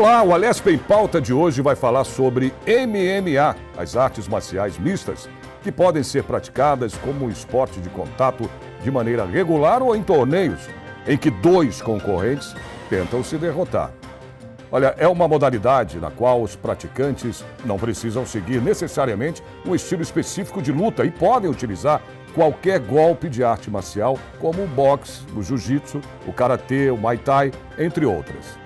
Olá, o Alesp em Pauta de hoje vai falar sobre MMA, as artes marciais mistas, que podem ser praticadas como um esporte de contato de maneira regular ou em torneios, em que dois concorrentes tentam se derrotar. Olha, é uma modalidade na qual os praticantes não precisam seguir necessariamente um estilo específico de luta e podem utilizar qualquer golpe de arte marcial, como o boxe, o jiu-jitsu, o karatê, o muay thai, entre outras.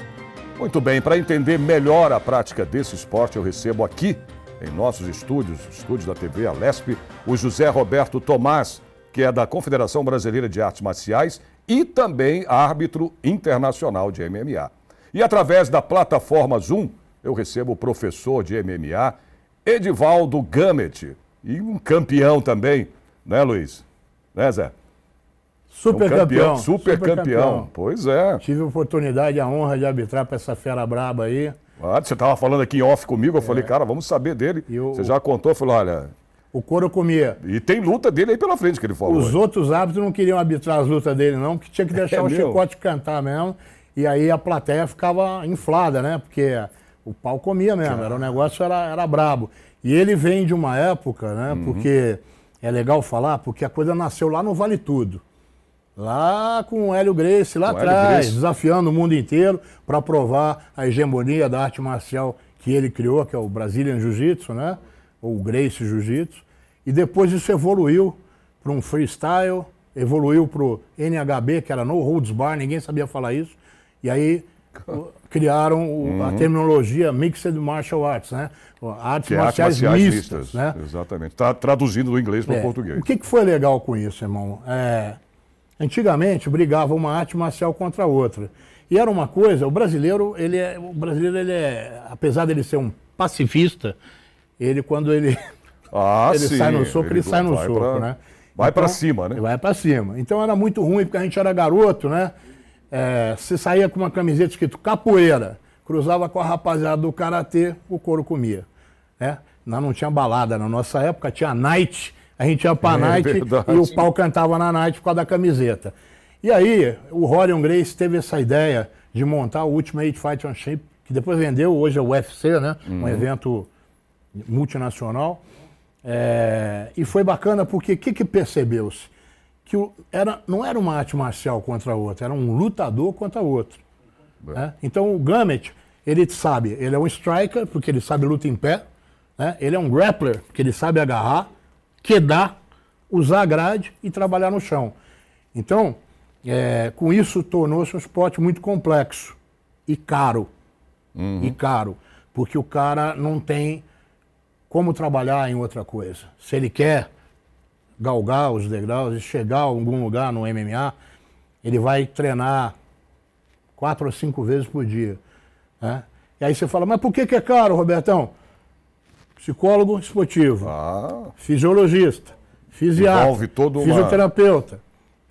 Muito bem, para entender melhor a prática desse esporte, eu recebo aqui, em nossos estúdios, estúdios da TV Alesp, o José Roberto Tomás, que é da Confederação Brasileira de Artes Marciais e também árbitro internacional de MMA. E através da plataforma Zoom, eu recebo o professor de MMA, Edivaldo Gamet, e um campeão também, né, Luiz? Né, Zé? Super é campeão, campeão. Super, super campeão. campeão. Pois é. Tive a oportunidade, a honra de arbitrar para essa fera braba aí. Ah, você estava falando aqui em off comigo, eu é. falei, cara, vamos saber dele. você já contou, falou, olha. O couro comia. E tem luta dele aí pela frente que ele falou. Os outros árbitros não queriam arbitrar as lutas dele, não, que tinha que é deixar é o meu. chicote cantar mesmo. E aí a plateia ficava inflada, né? Porque o pau comia mesmo, era, o negócio era, era brabo. E ele vem de uma época, né? Uhum. Porque é legal falar, porque a coisa nasceu lá no Vale Tudo. Lá com o Hélio Grace, lá atrás, desafiando o mundo inteiro para provar a hegemonia da arte marcial que ele criou, que é o Brazilian Jiu-Jitsu, né? Ou Grace Jiu-Jitsu. E depois isso evoluiu para um freestyle, evoluiu para o NHB, que era No Holds Bar, ninguém sabia falar isso. E aí criaram uhum. a terminologia Mixed Martial Arts, né? É artes marciais, marciais mistas, mistas, né? Exatamente. Está traduzindo do inglês para o é. português. O que, que foi legal com isso, irmão? É, Antigamente brigava uma arte marcial contra a outra. E era uma coisa, o brasileiro, ele é, o brasileiro ele é, apesar dele ser um pacifista, ele quando ele ah, ele sim. sai no soco, ele, ele sai no soco, pra... né? Vai então, para cima, né? Vai para cima. Então era muito ruim porque a gente era garoto, né? É, saía com uma camiseta escrito capoeira, cruzava com a rapaziada do karatê, o couro comia, né? Nós não tinha balada na nossa época, tinha night a gente ia pra é, night verdade. e o pau cantava na night por causa da camiseta. E aí, o Rorion Grace teve essa ideia de montar o Ultimate Fight on Shape, que depois vendeu, hoje é o UFC, né? Uhum. Um evento multinacional. É, e foi bacana porque o que, que percebeu-se? Que era, não era uma arte marcial contra outra, era um lutador contra outro. É. Né? Então o Gamet, ele sabe, ele é um striker, porque ele sabe luta em pé, né? ele é um grappler, porque ele sabe agarrar, quedar, usar a grade e trabalhar no chão. Então, é, com isso tornou-se um esporte muito complexo e caro. Uhum. E caro. Porque o cara não tem como trabalhar em outra coisa. Se ele quer galgar os degraus e chegar a algum lugar no MMA, ele vai treinar quatro ou cinco vezes por dia. Né? E aí você fala, mas por que, que é caro, Robertão? psicólogo esportivo, ah. fisiologista, fisiatra, fisioterapeuta.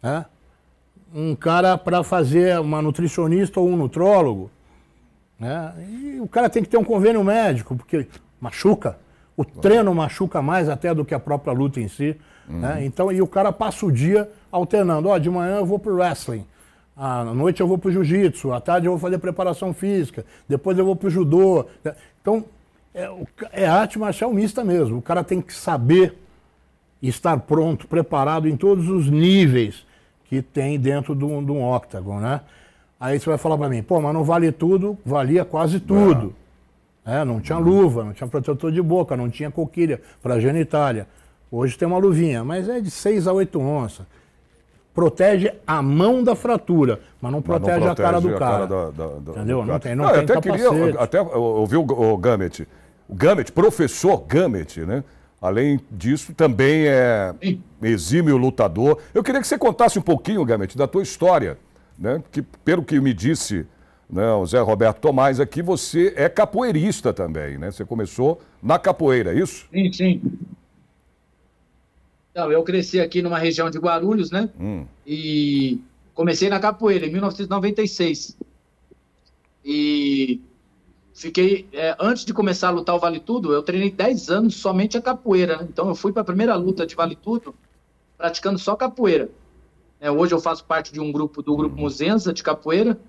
Uma... Né? Um cara para fazer uma nutricionista ou um nutrólogo. Né? E o cara tem que ter um convênio médico, porque machuca. O treino machuca mais até do que a própria luta em si. Uhum. Né? Então, e o cara passa o dia alternando. Ó, oh, de manhã eu vou pro wrestling. À noite eu vou pro jiu-jitsu, à tarde eu vou fazer preparação física, depois eu vou pro judô. Né? Então, é, é arte marcial mista mesmo. O cara tem que saber estar pronto, preparado em todos os níveis que tem dentro de um, de um octagon, né? Aí você vai falar para mim, pô, mas não vale tudo, valia quase é. tudo. É. É, não tinha luva, não tinha protetor de boca, não tinha coquilha para genitália. Hoje tem uma luvinha, mas é de 6 a 8 onças. Protege a mão da fratura, mas não protege, mas não protege a cara do cara. cara da, da, da, entendeu? Não tem, não, não tem até capacete. queria até ouvir o, o Gamet. O Gamet, professor Gamet, né? Além disso, também é exímio lutador. Eu queria que você contasse um pouquinho, Gamet, da tua história, né? Que, pelo que me disse né, o Zé Roberto Tomás aqui, você é capoeirista também, né? Você começou na capoeira, é isso? Sim, sim. Então, eu cresci aqui numa região de Guarulhos, né? Hum. E comecei na capoeira em 1996. E Fiquei, é, antes de começar a lutar o Vale Tudo, eu treinei 10 anos somente a capoeira. Né? Então eu fui para a primeira luta de Vale Tudo praticando só capoeira. É, hoje eu faço parte de um grupo, do grupo uhum. Muzenza de capoeira,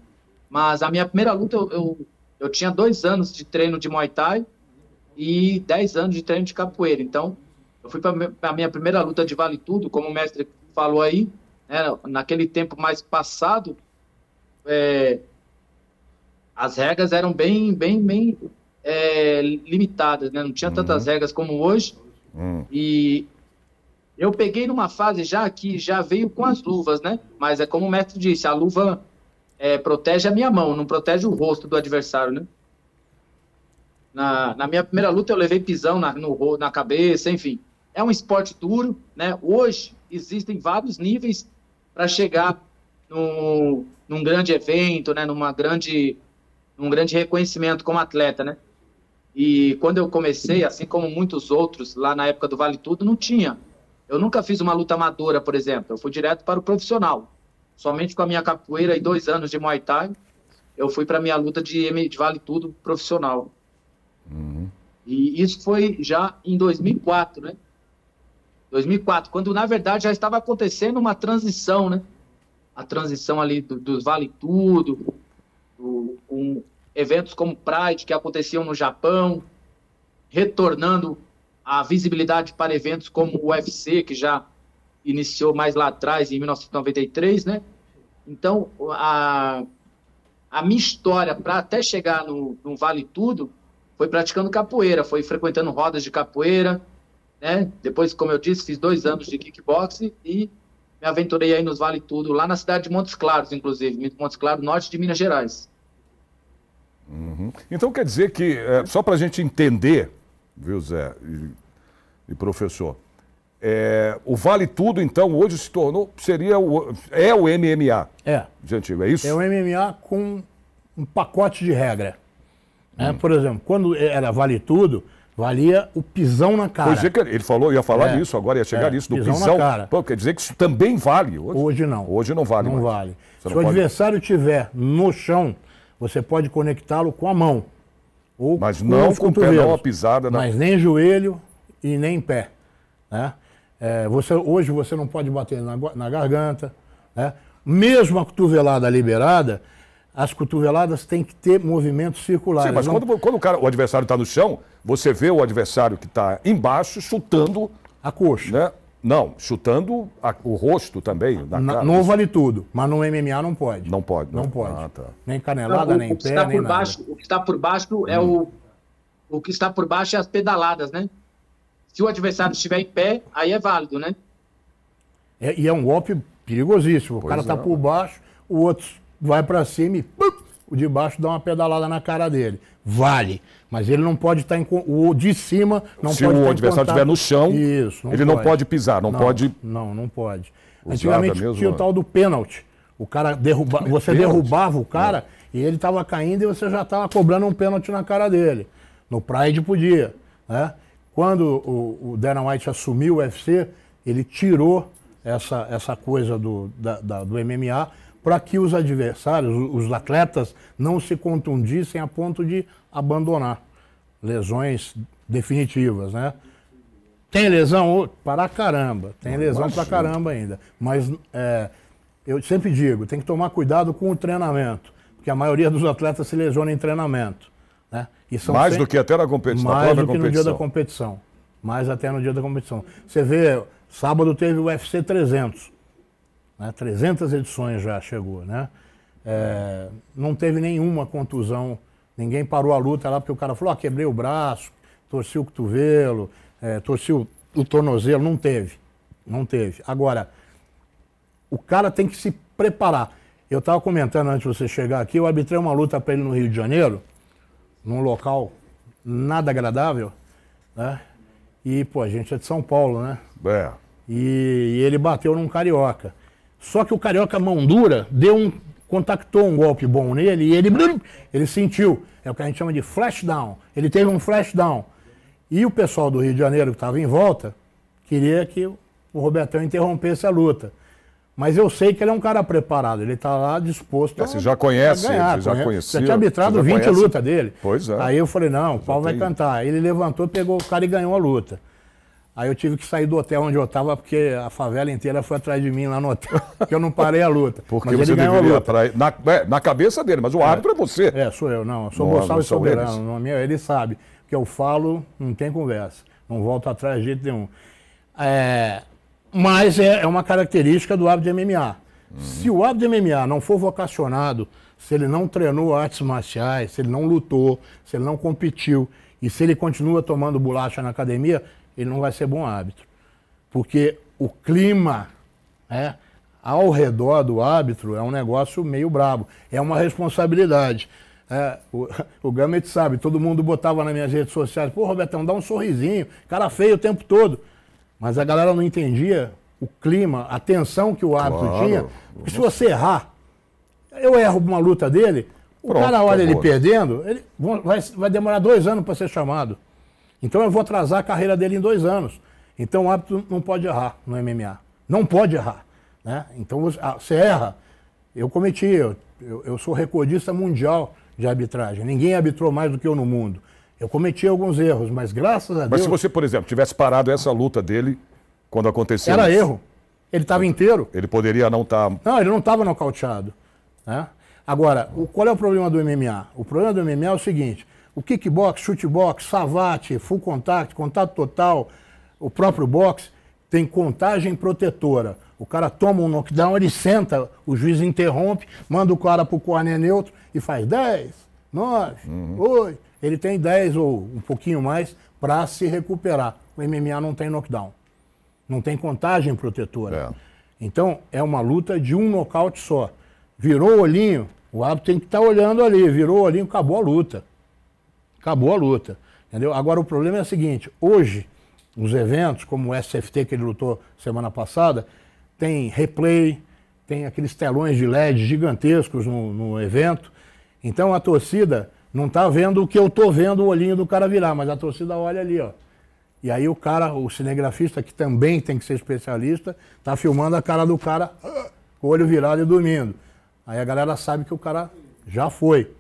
mas a minha primeira luta eu, eu, eu tinha dois anos de treino de Muay Thai e 10 anos de treino de capoeira. Então eu fui para a minha primeira luta de Vale Tudo, como o mestre falou aí, né? naquele tempo mais passado. É, as regras eram bem, bem, bem é, limitadas, né? Não tinha uhum. tantas regras como hoje. Uhum. E eu peguei numa fase já que já veio com as luvas, né? Mas é como o mestre disse, a luva é, protege a minha mão, não protege o rosto do adversário, né? Na, na minha primeira luta eu levei pisão na, no, na cabeça, enfim. É um esporte duro, né? Hoje existem vários níveis para chegar num, num grande evento, né? Numa grande um grande reconhecimento como atleta, né? E quando eu comecei, assim como muitos outros lá na época do Vale Tudo, não tinha. Eu nunca fiz uma luta amadora, por exemplo. Eu fui direto para o profissional. Somente com a minha capoeira e dois anos de Muay Thai, eu fui para a minha luta de, de Vale Tudo profissional. Uhum. E isso foi já em 2004, né? 2004, quando na verdade já estava acontecendo uma transição, né? A transição ali dos do Vale Tudo, com eventos como Pride, que aconteciam no Japão, retornando a visibilidade para eventos como o UFC, que já iniciou mais lá atrás, em 1993, né? Então, a, a minha história para até chegar no, no Vale Tudo foi praticando capoeira, foi frequentando rodas de capoeira, né? Depois, como eu disse, fiz dois anos de kickboxing e me aventurei aí nos Vale Tudo, lá na cidade de Montes Claros, inclusive, Montes Claros, norte de Minas Gerais. Uhum. Então quer dizer que, é, só para a gente entender, viu, Zé e, e professor, é, o Vale Tudo, então, hoje se tornou, seria o, é o MMA. É. gente é isso? É o MMA com um pacote de regra. Né? Hum. Por exemplo, quando era Vale Tudo, Valia o pisão na cara. Pois é, ele falou, ia falar é, disso agora, ia chegar é, nisso, do pisão. pisão. Na cara. Pô, quer dizer que isso também vale hoje? Hoje não. Hoje não vale. Não mais. vale. Você Se não o adversário tiver no chão, você pode conectá-lo com a mão. Ou Mas com não com o pé, não a pisada. Não. Mas nem joelho e nem pé. Né? É, você, hoje você não pode bater na, na garganta. Né? Mesmo a cotovelada liberada, as cotoveladas têm que ter movimento circular. Sim, mas não... quando, quando, o, cara, o adversário está no chão, você vê o adversário que está embaixo chutando. A coxa. Né? Não, chutando a, o rosto também. Na, na Não vale tudo, mas no MMA não pode. Não pode. Não, né? não pode. Ah, tá. Nem canelada, não, o, nem o pé, nem nada. baixo, O que está por baixo é hum. é o... O que está por baixo é as pedaladas, né? Se o adversário estiver em pé, aí é válido, né? É, e é um golpe perigosíssimo. Pois o cara está é. por baixo, o outro vai para cima e pum, o de baixo dá uma pedalada na cara dele. Vale. Mas ele não pode estar tá em. O de cima não Se pode o tá adversário estiver no chão, Isso, não ele pode. não pode pisar, não, não, pode. Não, não pode. Antigamente mesmo, tinha o né? tal do pênalti. O cara derruba... Você pênalti? derrubava o cara é. e ele estava caindo e você já estava cobrando um pênalti na cara dele. No Pride podia. Né? Quando o, o Dana White assumiu o UFC, ele tirou essa, essa coisa do, da, da, do MMA para que os adversários, os atletas, não se contundissem a ponto de abandonar lesões definitivas, né? Tem lesão para caramba, tem lesão para caramba ainda. Mas é, eu sempre digo, tem que tomar cuidado com o treinamento, porque a maioria dos atletas se lesiona em treinamento. Né? E são mais do que até na competição. Mais do que competição. no dia da competição. Mais até no dia da competição. Você vê, sábado teve o UFC 300 né? 300 edições já chegou, né? É, não teve nenhuma contusão, ninguém parou a luta lá porque o cara falou, ah, quebrei o braço, torci o cotovelo, é, torci o, o tornozelo, não teve, não teve. Agora, o cara tem que se preparar. Eu estava comentando antes de você chegar aqui, eu arbitrei uma luta para ele no Rio de Janeiro, num local nada agradável, né? E, pô, a gente é de São Paulo, né? É. E, e ele bateu num carioca. Só que o carioca mão dura deu um contactou um golpe bom nele e ele ele sentiu, é o que a gente chama de flashdown. Ele teve um flashdown. E o pessoal do Rio de Janeiro que estava em volta queria que o Robertão interrompesse a luta. Mas eu sei que ele é um cara preparado, ele está lá disposto é, a. Você já conhece, ganhar, você já conhece. conhecia. Você tinha arbitrado você 20 lutas dele. Pois é. Aí eu falei, não, o pau vai tem... cantar. Ele levantou, pegou o cara e ganhou a luta. Aí eu tive que sair do hotel onde eu estava, porque a favela inteira foi atrás de mim lá no hotel, porque eu não parei a luta. Porque mas você ganhou a luta. Na, é, na, cabeça dele, mas o é. árbitro é, é você. É, sou eu, não. Eu sou Nossa, e Soberano, o nome ele sabe. que eu falo, não tem conversa. Não volto atrás de jeito nenhum. É, mas é, é uma característica do árbitro de MMA. Uhum. Se o árbitro de MMA não for vocacionado, se ele não treinou artes marciais, se ele não lutou, se ele não competiu, e se ele continua tomando bolacha na academia, ele não vai ser bom árbitro. Porque o clima né, ao redor do árbitro é um negócio meio brabo. É uma responsabilidade. É, o, o Gamet sabe, todo mundo botava nas minhas redes sociais, pô, Robertão, dá um sorrisinho, cara feio o tempo todo. Mas a galera não entendia o clima, a tensão que o árbitro claro. tinha. Porque se você errar, eu erro uma luta dele, Pronto, o cara olha ele né? perdendo, ele vai, vai demorar dois anos para ser chamado. Então eu vou atrasar a carreira dele em dois anos. Então o árbitro não pode errar no MMA. Não pode errar. Né? Então você ah, erra. Eu cometi, eu, eu sou recordista mundial de arbitragem. Ninguém arbitrou mais do que eu no mundo. Eu cometi alguns erros, mas graças a mas Deus. Mas se você, por exemplo, tivesse parado essa luta dele quando aconteceu. Era erro. Ele estava inteiro. Ele poderia não estar. Tá... Não, ele não estava nocauteado. Né? Agora, o, qual é o problema do MMA? O problema do MMA é o seguinte: o kickbox, chute box, savate, full contact, contato total, o próprio boxe, tem contagem protetora. O cara toma um knockdown, ele senta, o juiz interrompe, manda o cara para o corner neutro e faz 10, 9, 8. Ele tem 10 ou um pouquinho mais para se recuperar. O MMA não tem knockdown. Não tem contagem protetora. É. Então, é uma luta de um nocaute só. Virou o olhinho, o árbitro tem que estar tá olhando ali. Virou o olhinho, acabou a luta acabou a luta. Entendeu? Agora o problema é o seguinte: hoje, os eventos, como o SFT que ele lutou semana passada, tem replay, tem aqueles telões de LED gigantescos no, no evento. Então a torcida não está vendo o que eu estou vendo o olhinho do cara virar, mas a torcida olha ali, ó. E aí o cara, o cinegrafista, que também tem que ser especialista, tá filmando a cara do cara com o olho virado e dormindo. Aí a galera sabe que o cara já foi,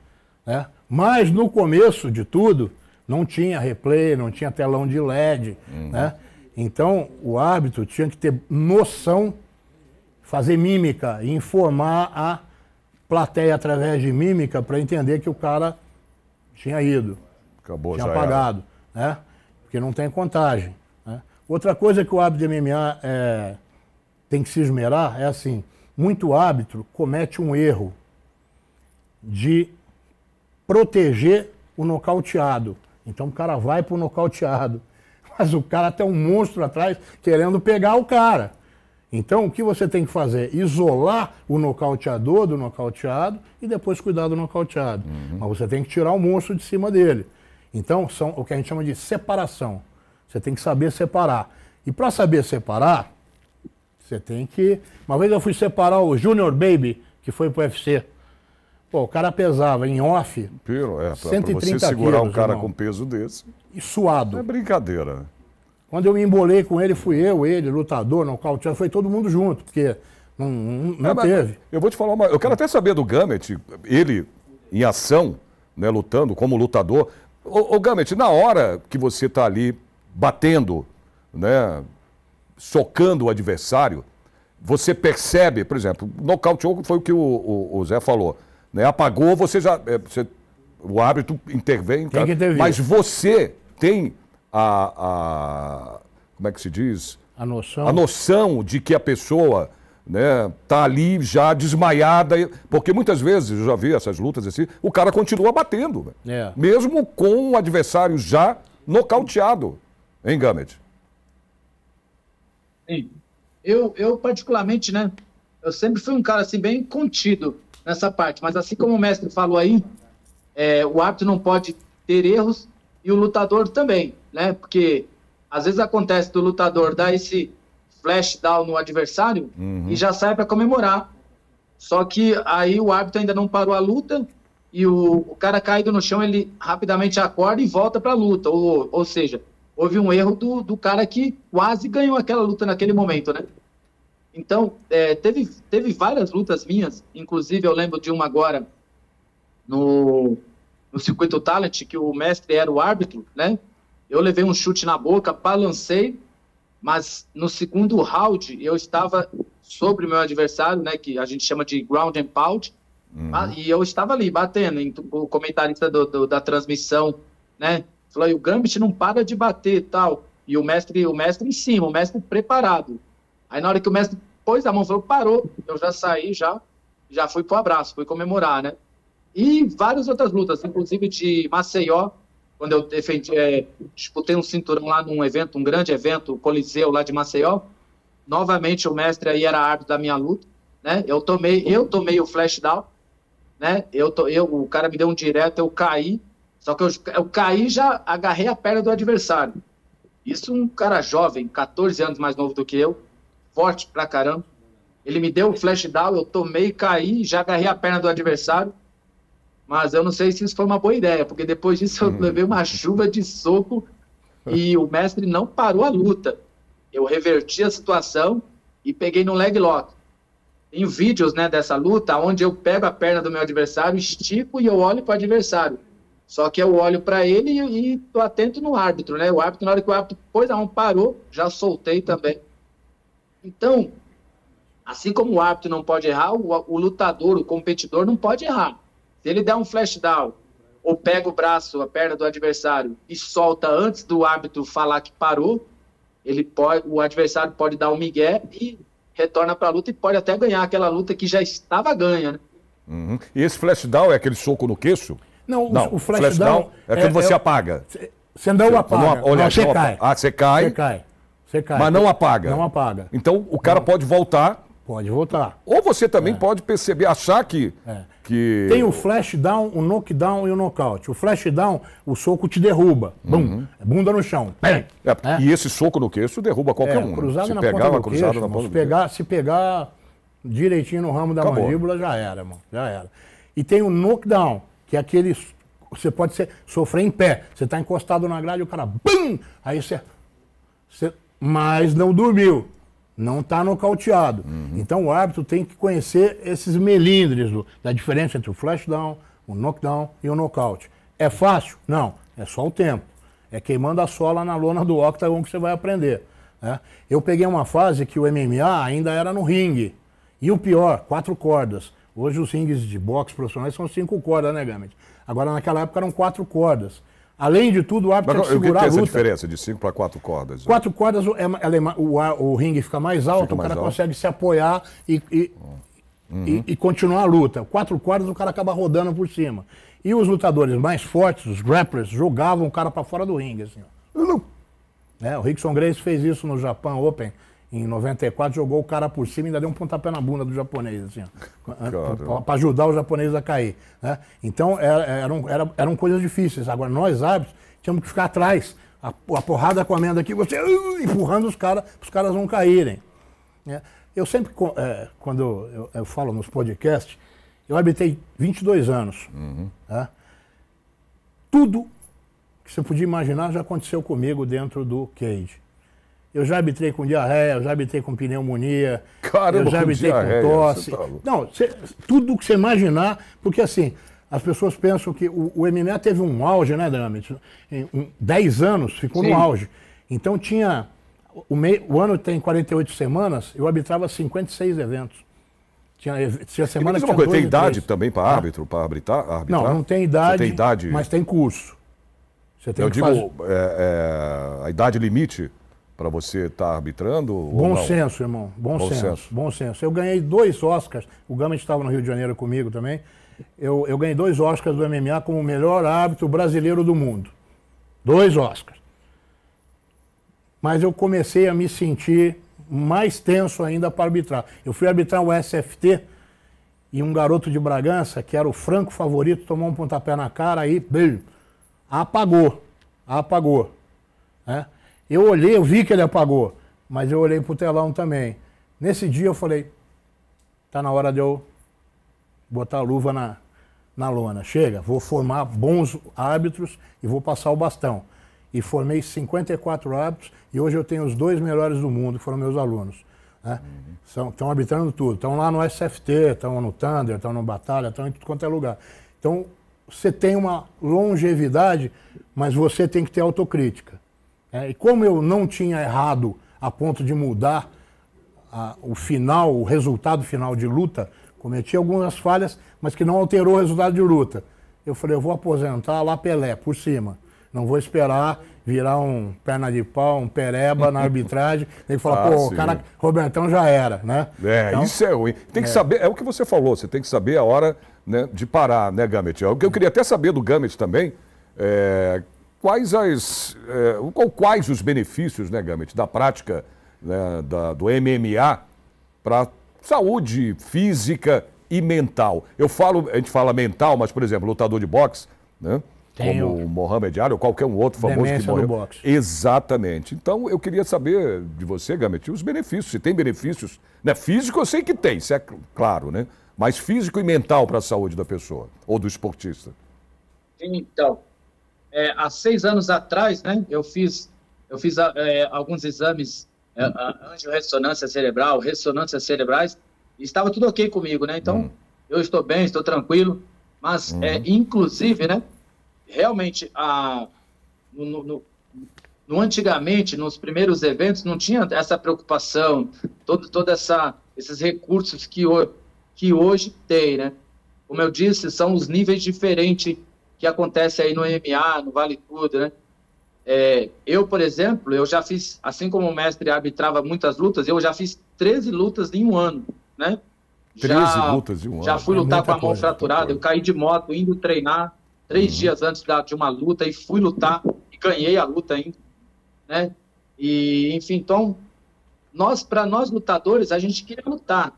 né? Mas no começo de tudo, não tinha replay, não tinha telão de LED, uhum. né? Então, o árbitro tinha que ter noção, fazer mímica, informar a plateia através de mímica para entender que o cara tinha ido. Acabou, tinha apagado, né? Porque não tem contagem. Né? Outra coisa que o árbitro de MMA é, tem que se esmerar é assim, muito árbitro comete um erro de proteger o nocauteado. Então o cara vai pro nocauteado. Mas o cara tem um monstro atrás querendo pegar o cara. Então o que você tem que fazer? Isolar o nocauteador do nocauteado e depois cuidar do nocauteado. Uhum. Mas você tem que tirar o monstro de cima dele. Então são o que a gente chama de separação. Você tem que saber separar. E para saber separar, você tem que. Uma vez eu fui separar o Junior Baby, que foi pro UFC. Pô, o cara pesava em off. Pelo, é, pra, 130 pra você segurar quilos, um cara irmão. com peso desse. E suado. É brincadeira. Quando eu me embolei com ele, fui eu, ele, lutador, nocauteado, foi todo mundo junto, porque não, não, é, teve. Eu vou te falar uma. Eu quero até saber do Gamet, ele em ação, né, lutando como lutador. Ô, ô Gamet, na hora que você está ali batendo, né, socando o adversário, você percebe, por exemplo, nocauteou foi o que o, o, o Zé falou né? Apagou, você já. É, você, o árbitro intervém. Tá? intervir. mas você tem a, a, Como é que se diz? A noção. A noção de que a pessoa né, tá ali já desmaiada, porque muitas vezes, eu já vi essas lutas assim, o cara continua batendo, é. mesmo com o adversário já nocauteado, hein, Gamet? Sim. Eu, eu particularmente, né, eu sempre fui um cara assim bem contido, nessa parte. Mas assim como o mestre falou aí, é, o árbitro não pode ter erros e o lutador também, né? Porque às vezes acontece do lutador dar esse flash down no adversário uhum. e já sai para comemorar. Só que aí o árbitro ainda não parou a luta e o, o cara caído no chão, ele rapidamente acorda e volta para a luta. Ou, ou seja, houve um erro do, do cara que quase ganhou aquela luta naquele momento, né? Então, é, teve, teve várias lutas minhas, inclusive eu lembro de uma agora no, no circuito Talent, que o mestre era o árbitro, né? Eu levei um chute na boca, balancei, mas no segundo round eu estava sobre o meu adversário, né? Que a gente chama de ground and pound, uhum. Ah, e eu estava ali batendo. O comentarista do, do, da transmissão, né? Falou: o Gambit não para de bater, tal. E o mestre, o mestre em cima, o mestre preparado. Aí na hora que o mestre pôs a mão, falou, parou, eu já saí, já, já fui pro abraço, fui comemorar, né? E várias outras lutas, inclusive de Maceió, quando eu defendi, é, disputei um cinturão lá num evento, um grande evento, o Coliseu lá de Maceió, novamente o mestre aí era árbitro da minha luta, né? Eu tomei, eu tomei o flash down, né? Eu, to, eu, o cara me deu um direto, eu caí, só que eu, eu caí já agarrei a perna do adversário. Isso um cara jovem, 14 anos mais novo do que eu, forte pra caramba. Ele me deu um flash down, eu tomei, caí, já agarrei a perna do adversário. Mas eu não sei se isso foi uma boa ideia, porque depois disso eu uhum. levei uma chuva de soco e o mestre não parou a luta. Eu reverti a situação e peguei no leg lock. Tem vídeos né, dessa luta onde eu pego a perna do meu adversário, estico e eu olho para o adversário. Só que eu olho para ele e, estou tô atento no árbitro, né? O árbitro, na hora que o árbitro pôs a mão, parou, já soltei também. Então, assim como o árbitro não pode errar, o, o lutador, o competidor não pode errar. Se ele der um flash down ou pega o braço, a perna do adversário e solta antes do árbitro falar que parou, ele pode, o adversário pode dar um migué e retorna para a luta e pode até ganhar aquela luta que já estava ganha, né? Uhum. E esse flash down é aquele soco no queixo? Não, não o, o flash, flash down, down, é quando é, você é, apaga. Você não apaga. Não, olha, não, você, não, cai. Ah, você cai. Você cai. Você cai. Mas não apaga. Não apaga. Então o cara não. pode voltar. Pode voltar. Ou você também é. pode perceber, achar que, é. que. Tem o flash down, o knockdown e o knockout. O flash down, o soco te derruba. Uhum. Bum. É bunda no chão. É. é e é. esse soco no queixo derruba qualquer um. Né? Cruzado se na pegar, ponta do cruzado queixo, na ponta se, pegar, se pegar direitinho no ramo da Acabou. mandíbula, já era, mano. Já era. E tem o knockdown, que é aquele. Você pode ser, sofrer em pé. Você está encostado na grade e o cara. Bum! Aí você. Você mas não dormiu, não está nocauteado. Uhum. Então o árbitro tem que conhecer esses melindres do, da diferença entre o flashdown, o knockdown e o nocaute. É fácil? Não, é só o tempo. É queimando a sola na lona do octagon que você vai aprender. Né? Eu peguei uma fase que o MMA ainda era no ringue. E o pior, quatro cordas. Hoje os rings de boxe profissionais são cinco cordas, né, Gamet? Agora naquela época eram quatro cordas. Além de tudo, o árbitro Mas, tem que segurar que é a luta. essa diferença de cinco para quatro cordas? Né? Quatro cordas, é, é, o, o, ringue fica mais alto, fica mais o cara alto. consegue se apoiar e, e, uhum. e, e, continuar a luta. Quatro cordas, o cara acaba rodando por cima. E os lutadores mais fortes, os grapplers, jogavam o cara para fora do ringue. Assim, ó. É, o Rickson Grace fez isso no Japão Open em 94, jogou o cara por cima e ainda deu um pontapé na bunda do japonês, assim, para ajudar o japonês a cair. Né? Então, era, eram, era, eram coisas difíceis. Agora, nós árbitros tínhamos que ficar atrás, a, a porrada com a menda aqui, você uh, empurrando os caras, os caras não caírem. Né? Eu sempre, é, quando eu, eu, falo nos podcasts, eu habitei 22 anos. Uhum. Né? Tudo que você podia imaginar já aconteceu comigo dentro do cage. Eu já arbitrei com diarreia, eu já arbitrei com pneumonia, Caramba, eu já arbitrei com, tosse. Tá Não, cê, tudo que você imaginar, porque assim, as pessoas pensam que o, o MMA teve um auge, né, Dramet? Em um, 10 anos ficou Sim. no auge. Então tinha. O, mei, o ano tem 48 semanas, eu arbitrava 56 eventos. Tinha, tinha semana que tinha coisa, Tem idade também para ah. árbitro, para arbitrar, arbitrar? Não, não tem idade, tem idade, mas tem curso. Você tem eu digo, fazer... é, é, a idade limite? para você estar tá arbitrando? Bom senso, irmão. Bom, bom senso. senso, Bom senso. Eu ganhei dois Oscars. O Gama estava no Rio de Janeiro comigo também. Eu, eu ganhei dois Oscars do MMA como o melhor árbitro brasileiro do mundo. Dois Oscars. Mas eu comecei a me sentir mais tenso ainda para arbitrar. Eu fui arbitrar o SFT e um garoto de Bragança, que era o franco favorito, tomou um pontapé na cara aí, bem apagou, apagou. Né? Eu olhei, eu vi que ele apagou, mas eu olhei pro telão também. Nesse dia eu falei, tá na hora de eu botar a luva na, na lona. Chega, vou formar bons árbitros e vou passar o bastão. E formei 54 árbitros e hoje eu tenho os dois melhores do mundo, que foram meus alunos. Né? Uhum. Estão arbitrando tudo. Estão lá no SFT, estão no Thunder, estão no Batalha, estão em tudo quanto é lugar. Então, você tem uma longevidade, mas você tem que ter autocrítica. É, e como eu não tinha errado a ponto de mudar a, o final, o resultado final de luta, cometi algumas falhas, mas que não alterou o resultado de luta. Eu falei, eu vou aposentar lá Pelé, por cima. Não vou esperar virar um perna de pau, um pereba na arbitragem. Tem que falar, ah, pô, sim. o cara, Robertão já era, né? É, então, isso é ruim. Tem que é. saber, é o que você falou, você tem que saber a hora né, de parar, né, Gamet? É o que eu queria até saber do Gamet também, é, quais, as, é, quais os benefícios, né, Gamet, da prática né, da, do MMA para saúde física e mental. Eu falo, a gente fala mental, mas, por exemplo, lutador de boxe, né? Tem como o Mohamed Ali ou qualquer um outro famoso que morreu. Do boxe. Exatamente. Então, eu queria saber de você, Gamet, os benefícios. Se tem benefícios, né? Físico eu sei que tem, isso é claro, né? Mas físico e mental para a saúde da pessoa ou do esportista. Então, é, há seis anos atrás, né, eu fiz, eu fiz é, alguns exames, é, ressonância cerebral, ressonâncias cerebrais, e estava tudo ok comigo, né? Então, uhum. eu estou bem, estou tranquilo, mas, é, uhum. é, inclusive, né, realmente, a, no, no, no, antigamente, nos primeiros eventos, não tinha essa preocupação, todo, toda essa esses recursos que, que hoje tem, né? Como eu disse, são os níveis diferentes que acontece aí no EMA no Vale Tudo, né? É, eu, por exemplo, eu já fiz, assim como o mestre arbitrava muitas lutas, eu já fiz 13 lutas em um ano, né? 13 já, lutas em um ano. Já fui é lutar com a mão coisa, fraturada, eu caí de moto indo treinar três uhum. dias antes da, de uma luta e fui lutar e ganhei a luta ainda, né? E, enfim, então, nós, para nós lutadores, a gente queria lutar.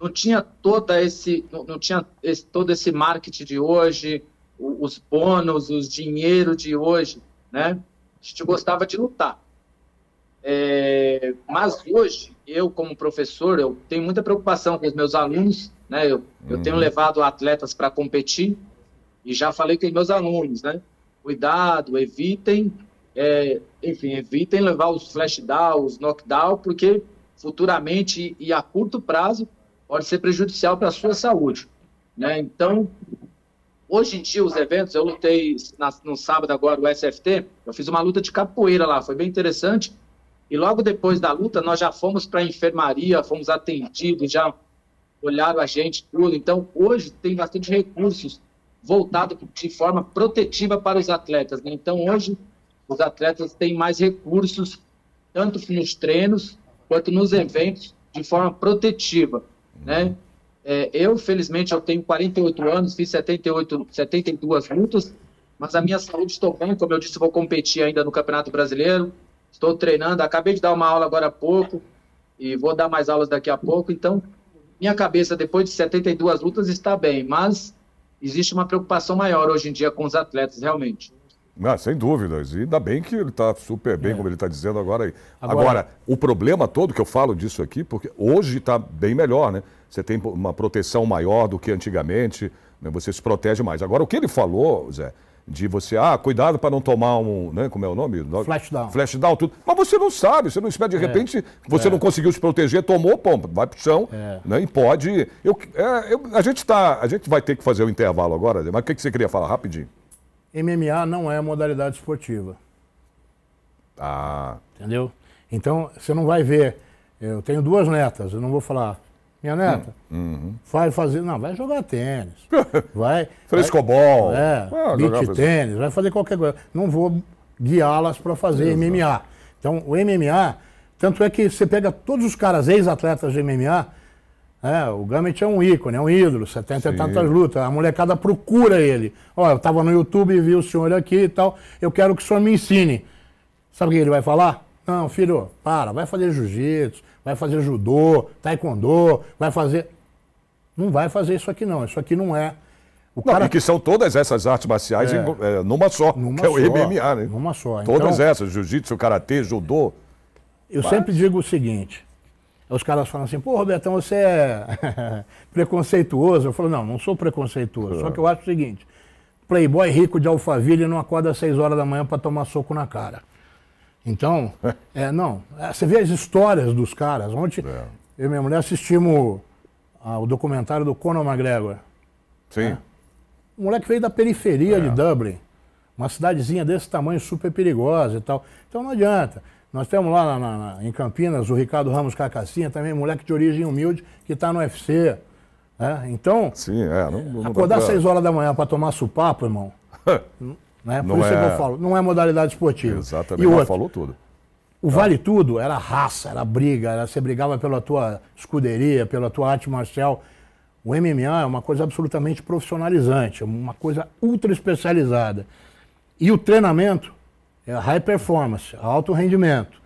Não tinha toda esse, não, não tinha esse, todo esse marketing de hoje, os bônus, os dinheiro de hoje, né? A gente gostava de lutar. É, mas hoje, eu como professor, eu tenho muita preocupação com os meus alunos, né? Eu, eu tenho uhum. levado atletas para competir e já falei com os meus alunos, né? Cuidado, evitem, é, enfim, evitem levar os flash os knockdown, porque futuramente e a curto prazo pode ser prejudicial para a sua saúde, né? Então, Hoje em dia, os eventos, eu lutei na, no sábado agora o SFT, eu fiz uma luta de capoeira lá, foi bem interessante. E logo depois da luta, nós já fomos para a enfermaria, fomos atendidos, já olharam a gente, tudo. Então, hoje tem bastante recursos voltados de forma protetiva para os atletas. Né? Então, hoje, os atletas têm mais recursos, tanto nos treinos quanto nos eventos, de forma protetiva. Né? É, eu, felizmente, eu tenho 48 anos, fiz 78, 72 lutas, mas a minha saúde estou bem, como eu disse, vou competir ainda no Campeonato Brasileiro, estou treinando, acabei de dar uma aula agora há pouco, e vou dar mais aulas daqui a pouco, então, minha cabeça, depois de 72 lutas, está bem, mas existe uma preocupação maior hoje em dia com os atletas, realmente. Ah, sem dúvidas. E ainda bem que ele está super bem, é. como ele está dizendo agora. agora. agora. o problema todo que eu falo disso aqui, porque hoje está bem melhor, né? você tem uma proteção maior do que antigamente, né? você se protege mais. Agora, o que ele falou, Zé, de você, ah, cuidado para não tomar um, né, como é o nome? Flashdown. Flashdown, tudo. Mas você não sabe, você não espera, de é, repente, é. você é. não conseguiu se proteger, tomou, pom, vai o chão, é. né, e pode... Eu, é, eu, a, gente tá, a gente vai ter que fazer o um intervalo agora, mas o que, que você queria falar, rapidinho? MMA não é modalidade esportiva. Ah. Entendeu? Então, você não vai ver... Eu tenho duas netas, eu não vou falar minha neta, hum, uhum. vai fazer. Não, vai jogar tênis. vai. Frescobol. É, ah, beat tênis, vai fazer qualquer coisa. Não vou guiá-las para fazer Exato. MMA. Então, o MMA, tanto é que você pega todos os caras ex-atletas de MMA, é, o Gambit é um ícone, é um ídolo, 70 Sim. e tantas lutas. A molecada procura ele. Olha, eu estava no YouTube e vi o senhor aqui e tal, eu quero que o senhor me ensine. Sabe o que ele vai falar? Não, filho, para, vai fazer jiu-jitsu, vai fazer judô, taekwondo, vai fazer. Não vai fazer isso aqui, não. Isso aqui não é. O não, cara... que são todas essas artes marciais é. Em, é, numa só, numa que é o MMA, né? Numa só. Então, todas essas, jiu-jitsu, karatê, judô. Eu sempre digo o seguinte, os caras falam assim, pô, Robertão, você é preconceituoso. Eu falo, não, não sou preconceituoso, é. só que eu acho o seguinte, playboy rico de Alphaville não acorda às 6 horas da manhã para tomar soco na cara. Então, é, não. É, você vê as histórias dos caras. Ontem, é. eu e minha mulher assistimos ah, o documentário do Conor McGregor. Sim. Né? Um moleque veio da periferia é. de Dublin. Uma cidadezinha desse tamanho super perigosa e tal. Então não adianta. Nós temos lá na, na, em Campinas o Ricardo Ramos Cacacinha, também moleque de origem humilde, que está no UFC. Né? Então, Sim, é, não, não acordar às 6 horas da manhã para tomar supapo, irmão, Né? Por não isso é... que eu falo, não é modalidade esportiva. Exatamente, e outra, falou tudo. O é. vale tudo era raça, era briga, era, você brigava pela tua escuderia, pela tua arte marcial. O MMA é uma coisa absolutamente profissionalizante, é uma coisa ultra especializada. E o treinamento é high performance, é alto rendimento.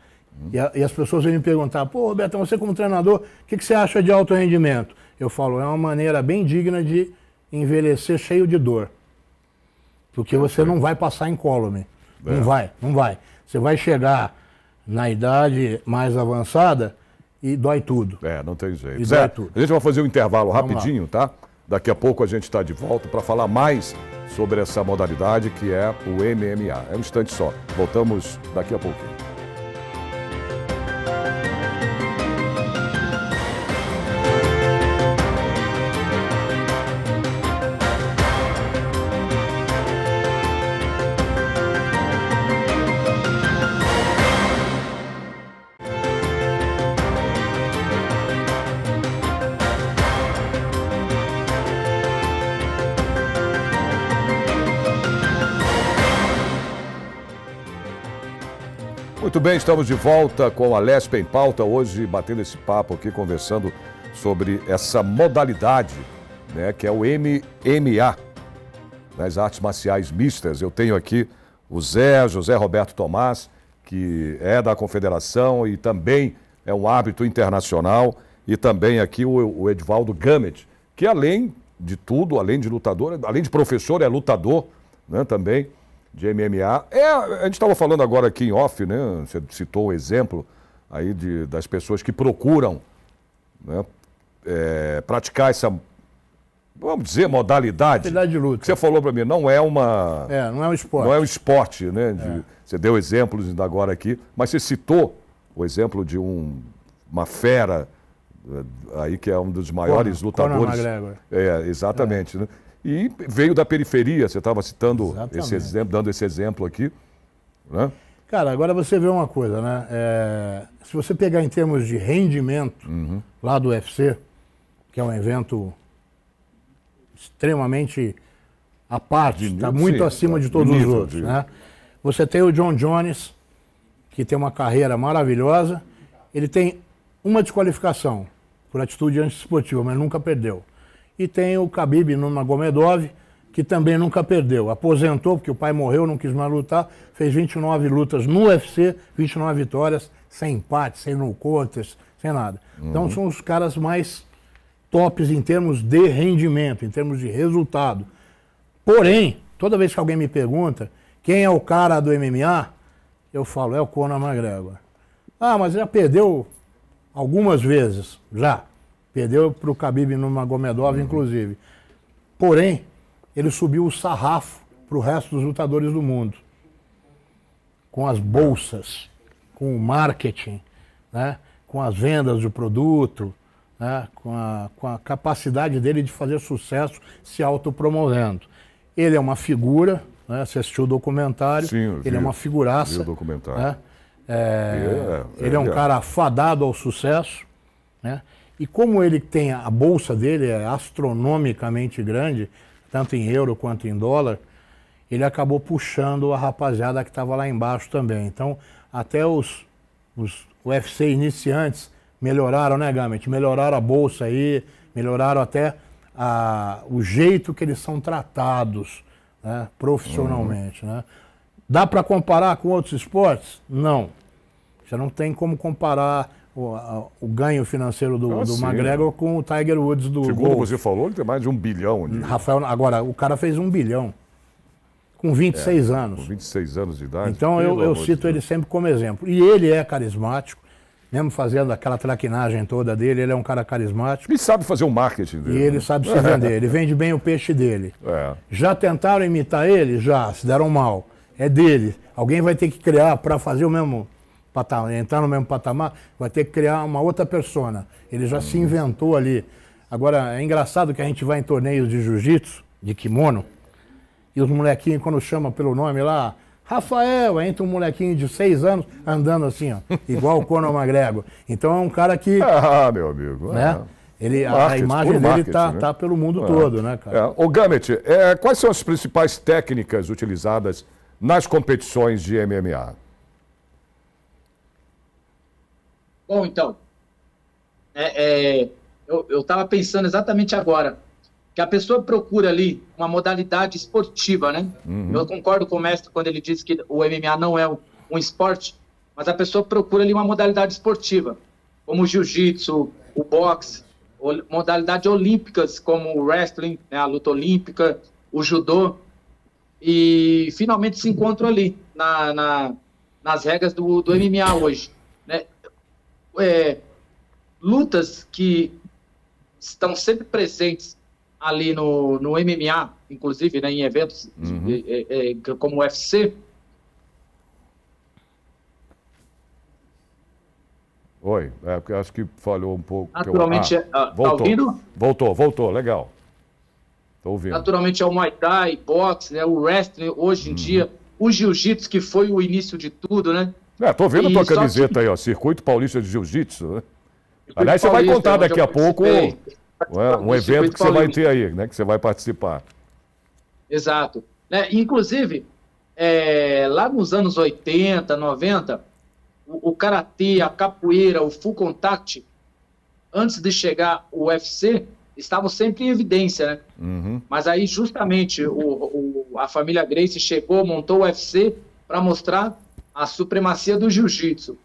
E, a, e as pessoas vêm me perguntar, pô, Roberto, você como treinador, o que, que você acha de alto rendimento? Eu falo, é uma maneira bem digna de envelhecer cheio de dor. Porque você não vai passar incólume. É. Não vai, não vai. Você vai chegar na idade mais avançada e dói tudo. É, não tem jeito. E Zé, tudo. A gente vai fazer um intervalo Vamos rapidinho, lá. tá? Daqui a pouco a gente está de volta para falar mais sobre essa modalidade que é o MMA. É um instante só. Voltamos daqui a pouquinho. Muito bem, estamos de volta com a Lesp em Pauta, hoje batendo esse papo aqui, conversando sobre essa modalidade, né, que é o MMA, nas artes marciais mistas. Eu tenho aqui o Zé, José Roberto Tomás, que é da Confederação e também é um árbitro internacional, e também aqui o, o Edvaldo Gamet, que além de tudo, além de lutador, além de professor, é lutador né, também de MMA. É, a gente estava falando agora aqui em off, né? Você citou o exemplo aí de, das pessoas que procuram né? é, praticar essa, vamos dizer, modalidade. Modalidade de luta. Você falou para mim, não é uma... É, não é um esporte. Não é um esporte, né? É. De, é. Você deu exemplos ainda agora aqui, mas você citou o exemplo de um, uma fera é, aí que é um dos maiores lutadores. Conor McGregor. É, exatamente, é. né? e veio da periferia. Você estava citando Exatamente. esse exemplo, dando esse exemplo aqui. Né? Cara, agora você vê uma coisa, né? É, se você pegar em termos de rendimento uhum. lá do UFC, que é um evento extremamente à parte, está muito sim, acima tá, de todos os outros. Né? Você tem o John Jones, que tem uma carreira maravilhosa. Ele tem uma desqualificação por atitude antiesportiva, mas nunca perdeu. E tem o Khabib Nurmagomedov, que também nunca perdeu. Aposentou, porque o pai morreu, não quis mais lutar. Fez 29 lutas no UFC, 29 vitórias, sem empate, sem no nocotas, sem nada. Então, uhum. Então são os caras mais tops em termos de rendimento, em termos de resultado. Porém, toda vez que alguém me pergunta quem é o cara do MMA, eu falo, é o Conor McGregor. Ah, mas já perdeu algumas vezes, já. Perdeu para o Khabib no Magomedov, uhum. inclusive. Porém, ele subiu o sarrafo para o resto dos lutadores do mundo. Com as bolsas, com o marketing, né? com as vendas do produto, né? com, a, com a capacidade dele de fazer sucesso se autopromovendo. Ele é uma figura, né? você assistiu o documentário, Sim, ele é vi, é uma figuraça. Vi o documentário. Né? É, ele é, é um é. cara fadado ao sucesso. Né? E como ele tem a bolsa dele é astronomicamente grande, tanto em euro quanto em dólar, ele acabou puxando a rapaziada que estava lá embaixo também. Então, até os, os UFC iniciantes melhoraram, né, Gamet? Melhoraram a bolsa aí, melhoraram até a, o jeito que eles são tratados né, profissionalmente. Uhum. Né? Dá para comparar com outros esportes? Não. Você não tem como comparar o, a, o ganho financeiro do, ah, do McGregor com o Tiger Woods do Segundo golf. você falou, ele tem mais de um bilhão. De... Rafael, agora, o cara fez um bilhão com 26 é, anos. Com 26 anos de idade. Então eu, eu cito de ele sempre como exemplo. E ele é carismático, mesmo fazendo aquela traquinagem toda dele, ele é um cara carismático. E sabe fazer o marketing dele. E ele né? sabe se vender, ele vende bem o peixe dele. É. Já tentaram imitar ele? Já, se deram mal. É dele. Alguém vai ter que criar para fazer o mesmo patamar, entrar no mesmo patamar, vai ter que criar uma outra persona. Ele já se inventou ali. Agora, é engraçado que a gente vai em torneios de jiu-jitsu, de kimono, e os molequinhos, quando chamam pelo nome lá, Rafael, entra um molequinho de seis anos andando assim, ó, igual o Conor McGregor. Então é um cara que. Ah, meu amigo. Né? É. Ele, a imagem dele está né? tá pelo mundo é. todo, né, cara? É. Ô, Gamet, é, quais são as principais técnicas utilizadas nas competições de MMA? Bom, então, é, é, eu estava pensando exatamente agora que a pessoa procura ali uma modalidade esportiva, né? Uhum. Eu concordo com o mestre quando ele diz que o MMA não é um esporte, mas a pessoa procura ali uma modalidade esportiva, como o jiu-jitsu, o boxe, modalidades olímpicas como o wrestling, né, a luta olímpica, o judô, e finalmente se encontram ali na, na nas regras do, do MMA hoje é, lutas que estão sempre presentes ali no, no MMA, inclusive né, em eventos uhum. é, é, é como o UFC. Oi, é, acho que falhou um pouco. Naturalmente, eu... ah, ah tá voltou, tá ouvindo? Voltou, voltou, legal. Estou ouvindo. Naturalmente é o Muay Thai, boxe, né, o wrestling hoje em uhum. dia, o jiu-jitsu que foi o início de tudo, né? É, tô vendo a tua camiseta que... aí, ó, Circuito Paulista de Jiu-Jitsu. Né? Aliás, Paulista, você vai contar daqui a pouco um, né, um evento que você vai ter aí, né? Que você vai participar. Exato. Né? Inclusive, é, lá nos anos 80, 90, o, o karatê, a capoeira, o full contact, antes de chegar o UFC, estavam sempre em evidência, né? Uhum. Mas aí, justamente, o, o, a família Grace chegou, montou o UFC para mostrar a supremacia do jiu-jitsu.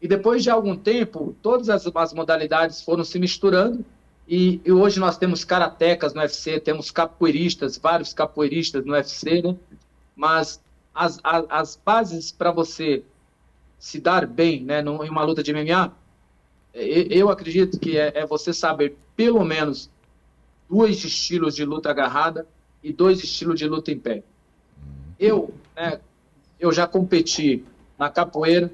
E depois de algum tempo, todas as, as modalidades foram se misturando e, e, hoje nós temos karatecas no UFC, temos capoeiristas, vários capoeiristas no UFC, né? Mas as, as, as bases para você se dar bem né, em uma luta de MMA, eu acredito que é, é você saber pelo menos dois estilos de luta agarrada e dois estilos de luta em pé. Uhum. Eu, né, eu já competi na capoeira,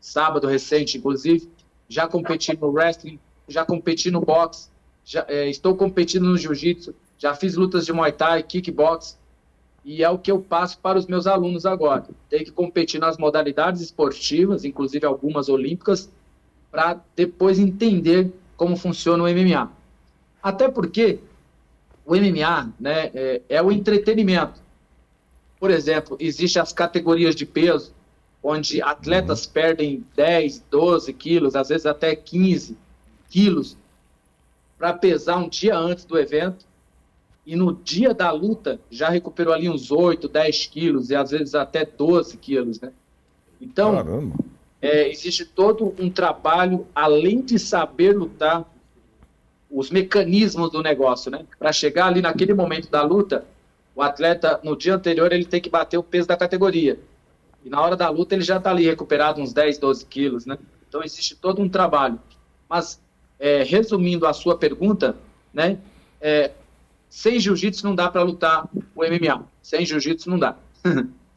sábado recente, inclusive. Já competi no wrestling, já competi no boxe, já, é, estou competindo no jiu-jitsu, já fiz lutas de muay thai, kickbox. E é o que eu passo para os meus alunos agora. Tem que competir nas modalidades esportivas, inclusive algumas olímpicas, para depois entender como funciona o MMA. Até porque o MMA né, é, é, o entretenimento. Por exemplo, existem as categorias de peso, onde atletas uhum. perdem 10, 12 quilos, às vezes até 15 quilos, para pesar um dia antes do evento. E no dia da luta já recuperou ali uns 8, 10 quilos, e às vezes até 12 quilos, né? Então, É, existe todo um trabalho, além de saber lutar, os mecanismos do negócio, né? Para chegar ali naquele momento da luta, o atleta, no dia anterior, ele tem que bater o peso da categoria. E na hora da luta, ele já está ali recuperado uns 10, 12 quilos, né? Então, existe todo um trabalho. Mas, é, resumindo a sua pergunta, né? É, sem jiu-jitsu não dá para lutar o MMA. Sem jiu-jitsu não dá.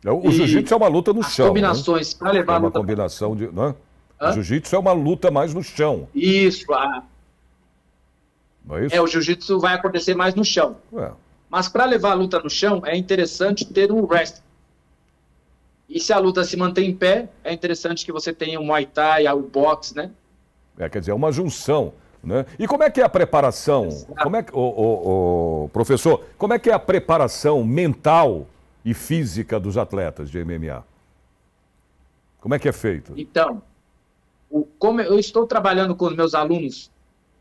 É, o jiu-jitsu é uma luta no chão. Né? Combinações né? para levar é uma luta... combinação de, né? O jiu-jitsu é uma luta mais no chão. Isso, a... é, isso? é, o jiu-jitsu vai acontecer mais no chão. Ué. Mas para levar a luta no chão, é interessante ter um wrestling. E se a luta se mantém em pé, é interessante que você tenha o Muay Thai, o boxe, né? É, quer dizer, é uma junção. Né? E como é que é a preparação? Como é que, o, professor, como é que é a preparação mental e física dos atletas de MMA? Como é que é feito? Então, o, como eu estou trabalhando com meus alunos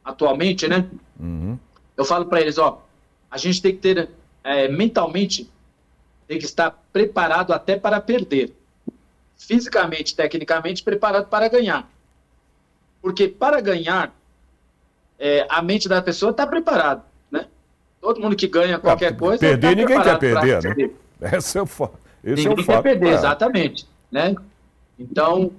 atualmente, né? Uhum. Eu falo para eles, ó, a gente tem que ter é, mentalmente, tem que estar preparado até para perder. Fisicamente, tecnicamente, preparado para ganhar. Porque para ganhar, é, a mente da pessoa está preparada. Né? Todo mundo que ganha qualquer coisa. Tá perder, tá ninguém quer perder, né? Esse é o, Esse ninguém é o fato. quer perder, exatamente. Né? Então,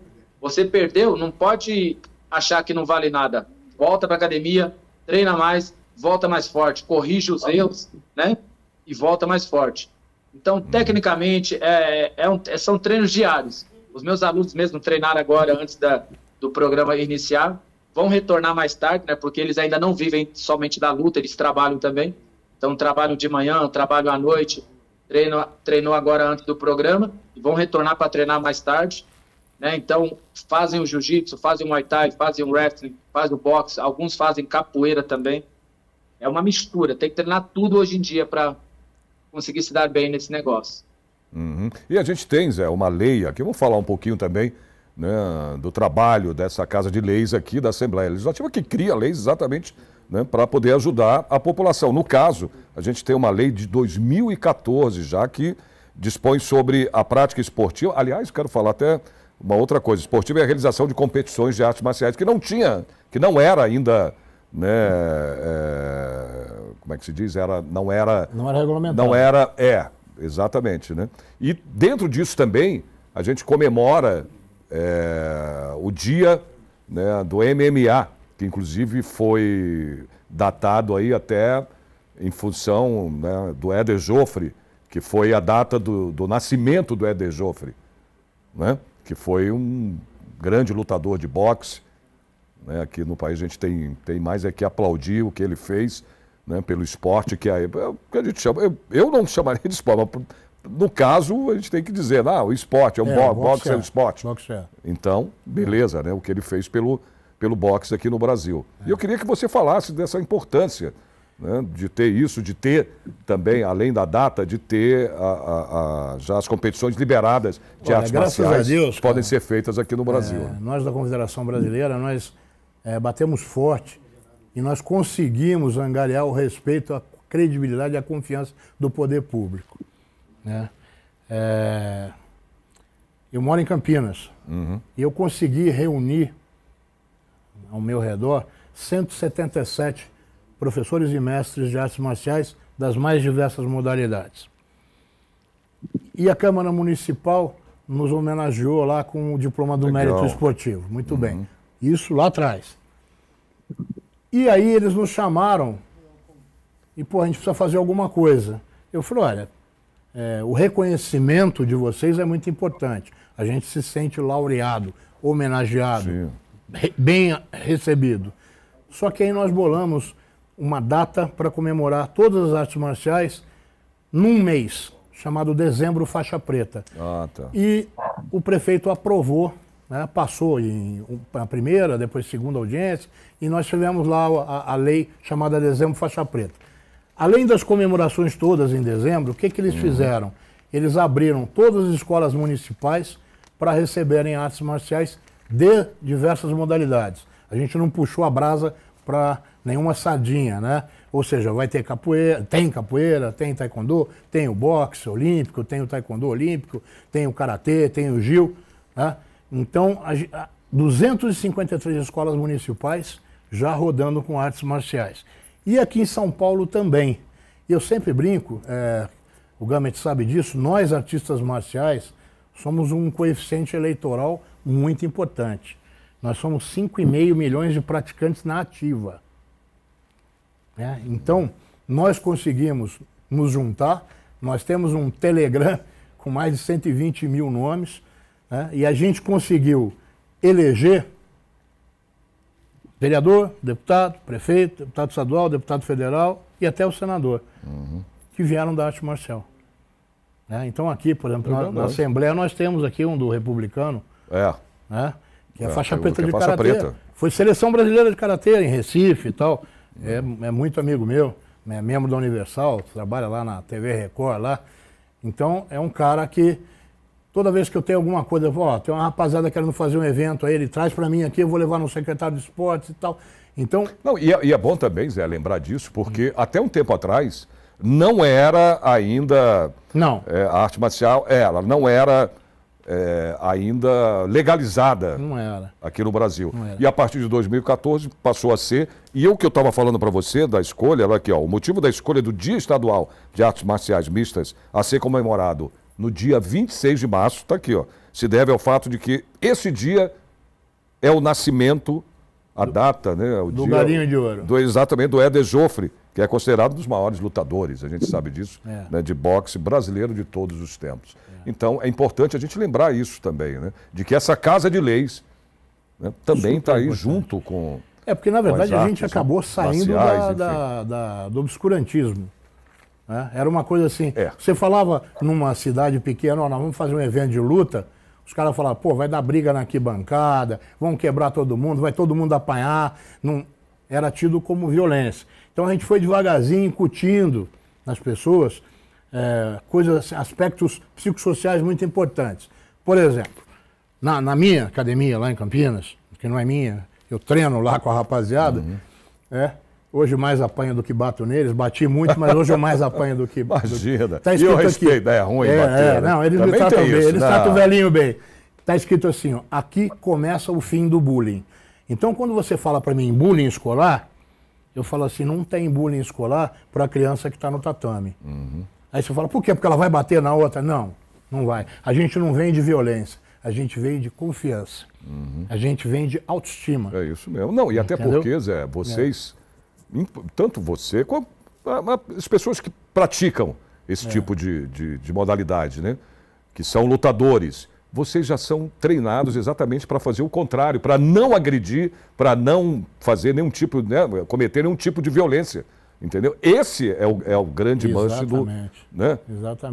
você perdeu, não pode achar que não vale nada. Volta para a academia, treina mais, volta mais forte, corrige os erros, né? E volta mais forte. Então, uhum. tecnicamente, é, é um, é, são treinos diários. Os meus alunos mesmo treinaram agora antes da, do programa iniciar, vão retornar mais tarde, né? Porque eles ainda não vivem somente da luta, eles trabalham também. Então, trabalham de manhã, trabalham à noite, treino, treinou agora antes do programa e vão retornar para treinar mais tarde. Né? Então, fazem o jiu-jitsu, fazem o muay thai, fazem o wrestling, fazem o boxe, alguns fazem capoeira também. É uma mistura, tem que treinar tudo hoje em dia para conseguir se dar bem nesse negócio. Uhum. E a gente tem, Zé, uma lei aqui, Vou falar um pouquinho também né, do trabalho dessa Casa de Leis aqui da Assembleia Legislativa, que cria leis exatamente né, para poder ajudar a população. No caso, a gente tem uma lei de 2014 já que dispõe sobre a prática esportiva. Aliás, quero falar até uma outra coisa. Esportiva é a realização de competições de artes marciais, que não tinha, que não era ainda né, é, como é que se diz? Era, não era. Não era regulamentado. Não era, é, exatamente, né? E dentro disso também a gente comemora é, o dia né, do MMA, que inclusive foi datado aí até em função né, do Éder Joffre, que foi a data do, do nascimento do Éder Joffre, né? Que foi um grande lutador de boxe né? Aqui no país a gente tem, tem mais é que aplaudir o que ele fez né? pelo esporte, que, é, é que a gente chama. Eu, eu não chamaria de esporte, mas no caso, a gente tem que dizer, ah, o esporte, é, o é, bo boxe, é o é, esporte. Boxe é. Então, beleza, né? O que ele fez pelo, pelo boxe aqui no Brasil. É. E eu queria que você falasse dessa importância né, de ter isso, de ter também, além da data, de ter a, a, a, já as competições liberadas de Olha, artes marciais Deus, podem cara, ser feitas aqui no Brasil. É, né? nós da Confederação Brasileira, nós é, batemos forte e nós conseguimos angariar o respeito, a credibilidade e a confiança do poder público. Né? É, eu moro em Campinas uhum. e eu consegui reunir ao meu redor 177 professores e mestres de artes marciais das mais diversas modalidades. E a Câmara Municipal nos homenageou lá com o diploma do Legal. mérito esportivo. Muito uhum. bem. Isso lá atrás. E aí eles nos chamaram e, pô, a gente precisa fazer alguma coisa. Eu falei, olha, é, o reconhecimento de vocês é muito importante. A gente se sente laureado, homenageado, re, bem recebido. Só que aí nós bolamos uma data para comemorar todas as artes marciais num mês, chamado Dezembro Faixa Preta. Ah, tá. E o prefeito aprovou né? Passou em a primeira, depois segunda audiência, e nós tivemos lá a, a lei chamada Dezembro Faixa Preta. Além das comemorações todas em dezembro, o que, que eles uhum. fizeram? Eles abriram todas as escolas municipais para receberem artes marciais de diversas modalidades. A gente não puxou a brasa para nenhuma sardinha, né? Ou seja, vai ter capoeira, tem capoeira, tem taekwondo, tem o boxe olímpico, tem o taekwondo olímpico, tem o karatê, tem o gil, né? Então, 253 escolas municipais já rodando com artes marciais. E aqui em São Paulo também. Eu sempre brinco, é, o Gamet sabe disso, nós artistas marciais somos um coeficiente eleitoral muito importante. Nós somos 5,5 milhões de praticantes na ativa. É, então, nós conseguimos nos juntar, nós temos um Telegram com mais de 120 mil nomes, né? e a gente conseguiu eleger vereador, deputado, prefeito, deputado estadual, deputado federal e até o senador, uhum. que vieram da arte marcial. Né? Então aqui, por exemplo, na, na, Assembleia nós temos aqui um do republicano, é. né? que é a é, faixa preta é de faixa karatê. Preta. Foi seleção brasileira de karatê em Recife e tal. É, uhum. é muito amigo meu, é membro da Universal, trabalha lá na TV Record lá. Então é um cara que Toda vez que eu tenho alguma coisa, eu vou, ó, tem uma rapazada querendo fazer um evento aí, ele traz para mim aqui, eu vou levar no secretário de esportes e tal. Então. Não, e é, e é bom também, Zé, lembrar disso, porque hum. até um tempo atrás não era ainda. Não. É, a arte marcial, é, ela não era é, ainda legalizada não era aqui no Brasil. E a partir de 2014 passou a ser. E eu que eu estava falando para você da escolha, olha aqui, ó, o motivo da escolha do Dia Estadual de Artes Marciais Mistas a ser comemorado no dia 26 de março, está aqui, ó, se deve ao fato de que esse dia é o nascimento, a do, data, né? O do dia, galinho de ouro. Do, exatamente, do Éder Joffre, que é considerado um dos maiores lutadores, a gente sabe disso, é. né, de boxe brasileiro de todos os tempos. É. Então, é importante a gente lembrar isso também, né? De que essa Casa de Leis né, também está é aí importante. junto com... É, porque, na verdade, a gente acabou saindo da, da, da, do obscurantismo. Né? Era uma coisa assim. É. Você falava numa cidade pequena, oh, nós vamos fazer um evento de luta. Os caras falavam, pô, vai dar briga na arquibancada, vão quebrar todo mundo, vai todo mundo apanhar. Não... Era tido como violência. Então a gente foi devagarzinho incutindo nas pessoas é, coisas, aspectos psicossociais muito importantes. Por exemplo, na, na, minha academia lá em Campinas, que não é minha, eu treino lá com a rapaziada, uhum. é, Hoje mais apanho do que bato neles, bati muito, mas hoje eu mais apanho do que. Imagina. Tá escrito e eu respeito, aqui. é ruim é, bater. É, né? Não, eles Também me tratam bem, isso, eles não. Né? tratam o velhinho bem. Está escrito assim: ó, aqui começa o fim do bullying. Então, quando você fala para mim bullying escolar, eu falo assim: não tem bullying escolar para a criança que está no tatame. Uhum. Aí você fala: por quê? Porque ela vai bater na outra? Não, não vai. A gente não vem de violência a gente vem de confiança, uhum. a gente vem de autoestima. É isso mesmo. Não, e até porque, Zé, vocês é tanto você quanto as pessoas que praticam esse é. tipo de, de, de, modalidade, né? que são lutadores. Vocês já são treinados exatamente para fazer o contrário, para não agredir, para não fazer nenhum tipo, né? cometer nenhum tipo de violência. Entendeu? Esse é o, é o grande manto do, né?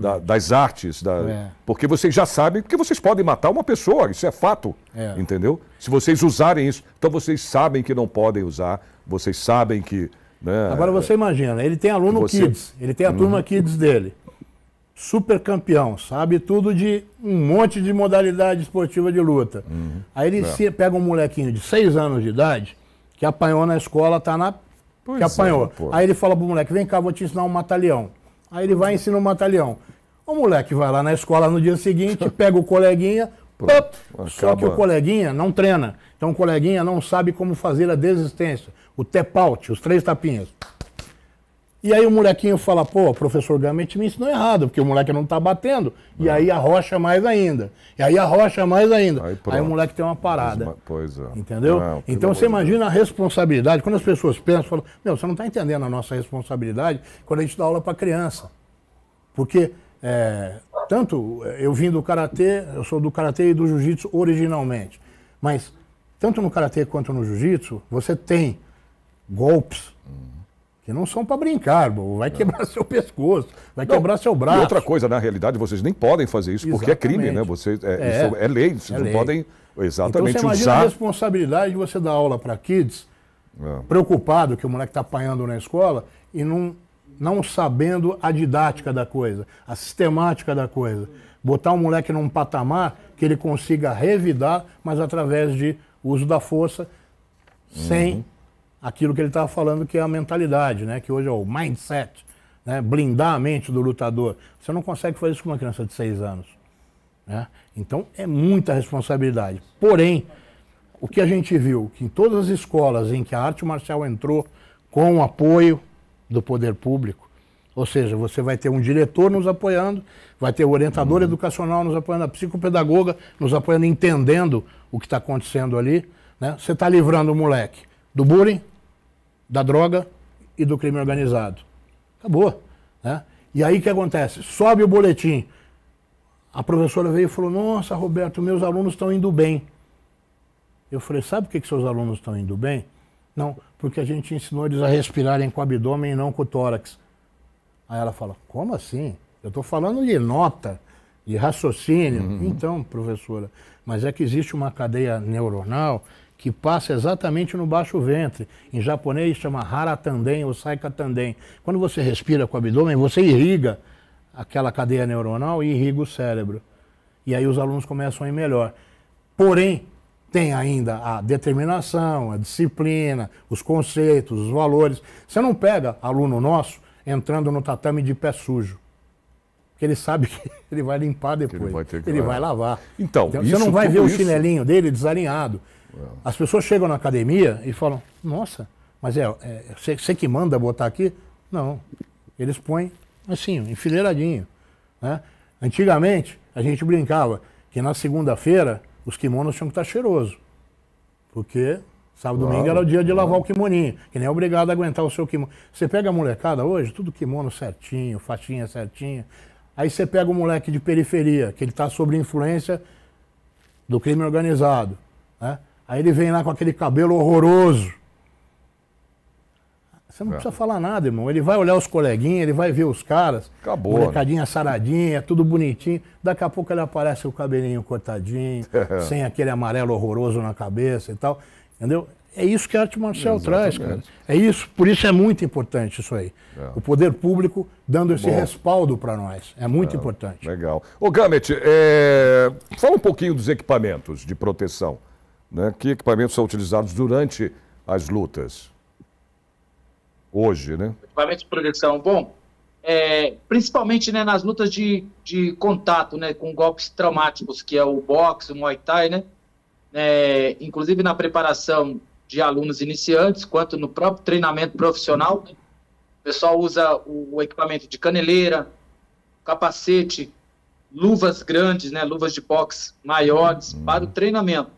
Da, das artes. Da, é. Porque vocês já sabem, que vocês podem matar uma pessoa, isso é fato. É. Entendeu? Se vocês usarem isso, então vocês sabem que não podem usar, vocês sabem que. Né, Agora você é, imagina, ele tem aluno você... Kids, ele tem a turma uhum. Kids dele. Super campeão, sabe tudo de um monte de modalidade esportiva de luta. Uhum. Aí ele é. se pega um molequinho de 6 anos de idade, que apanhou na escola, tá na. Pois que apanhou. É, Aí ele fala pro moleque: vem cá, vou te ensinar um matalhão. Aí ele vai e ensina um matalhão. O moleque vai lá na escola no dia seguinte, pega o coleguinha, Pronto, só que o coleguinha não treina. Então o coleguinha não sabe como fazer a desistência, o tap os três tapinhas. E aí o molequinho fala, pô, professor Gamet me ensinou errado, porque o moleque não tá batendo. Não. E aí arrocha mais ainda. E aí arrocha mais ainda. Aí, aí o moleque tem uma parada. Pois é. Entendeu? Não, então você imagina a responsabilidade. Quando as pessoas pensam, falam, meu, você não está entendendo a nossa responsabilidade quando a gente dá aula para criança. Porque é, tanto é, eu vim do Karatê, eu sou do Karatê e do Jiu-Jitsu originalmente. Mas tanto no karatê quanto no jiu-jitsu, você tem golpes que não são para brincar, vai não. quebrar seu pescoço, vai não. quebrar seu braço. E outra coisa, na realidade, vocês nem podem fazer isso Exatamente. porque é crime, né? Você, é, é. é lei, vocês é não lei. podem exatamente então, você usar. a responsabilidade de você dar aula para kids, é. preocupado que o moleque está apanhando na escola e não, não sabendo a didática da coisa, a sistemática da coisa. Botar o um moleque num patamar que ele consiga revidar, mas através de o uso da força sem uhum. aquilo que ele estava falando, que é a mentalidade, né? que hoje é o mindset, né? blindar a mente do lutador. Você não consegue fazer isso com uma criança de 6 anos. Né? Então é muita responsabilidade. Porém, o que a gente viu, que em todas as escolas em que a arte marcial entrou com o apoio do poder público, ou seja, você vai ter um diretor nos apoiando, vai ter o orientador uhum. educacional nos apoiando, a psicopedagoga nos apoiando, entendendo o que está acontecendo ali. Né? Você está livrando o moleque do bullying, da droga e do crime organizado. Acabou. Né? E aí o que acontece? Sobe o boletim. A professora veio e falou: Nossa, Roberto, meus alunos estão indo bem. Eu falei: Sabe por que, que seus alunos estão indo bem? Não, porque a gente ensinou eles a respirarem com o abdômen e não com o tórax. Aí ela fala: Como assim? Eu estou falando de nota, de raciocínio. Uhum. Então, professora, mas é que existe uma cadeia neuronal que passa exatamente no baixo ventre. Em japonês chama haratanden ou saikatanden. Quando você respira com o abdômen, você irriga aquela cadeia neuronal e irriga o cérebro. E aí os alunos começam a ir melhor. Porém, tem ainda a determinação, a disciplina, os conceitos, os valores. Você não pega aluno nosso entrando no tatame de pé sujo. Porque ele sabe que ele vai limpar depois. Ele vai, ele vai lavar. Então, então você não vai ver o isso... chinelinho dele desalinhado. É. As pessoas chegam na academia e falam: Nossa, mas é, é você é, que manda botar aqui? Não. Eles põem assim, enfileiradinho. Né? Antigamente, a gente brincava que na segunda-feira os kimonos tinham que estar cheirosos. Porque sábado e domingo era o dia de lavar uhum. o kimoninho, que nem é obrigado a aguentar o seu kimono. Você pega a molecada hoje, tudo kimono certinho, faixinha certinha. Aí você pega um moleque de periferia, que ele está sob influência do crime organizado. Né? Aí ele vem lá com aquele cabelo horroroso. Você não é. precisa falar nada, irmão. Ele vai olhar os coleguinhas, ele vai ver os caras. Acabou. Né? Molecadinha né? saradinha, tudo bonitinho. Daqui a pouco ele aparece com o cabelinho cortadinho, sem aquele amarelo horroroso na cabeça e tal. Entendeu? É isso que a arte marcial traz, cara. É isso, por isso é muito importante isso aí. É. O poder público dando esse Bom. respaldo para nós. É muito é. importante. Legal. Ô Gamet, é... fala um pouquinho dos equipamentos de proteção. Né? Que equipamentos são utilizados durante as lutas? Hoje, né? Equipamentos de proteção. Bom, é, principalmente né, nas lutas de, de contato, né? Com golpes traumáticos, que é o boxe, o muay thai, né? É, inclusive na preparação de alunos iniciantes, quanto no próprio treinamento profissional. Né? O pessoal usa o, equipamento de caneleira, capacete, luvas grandes, né, luvas de boxe maiores uhum. para o treinamento.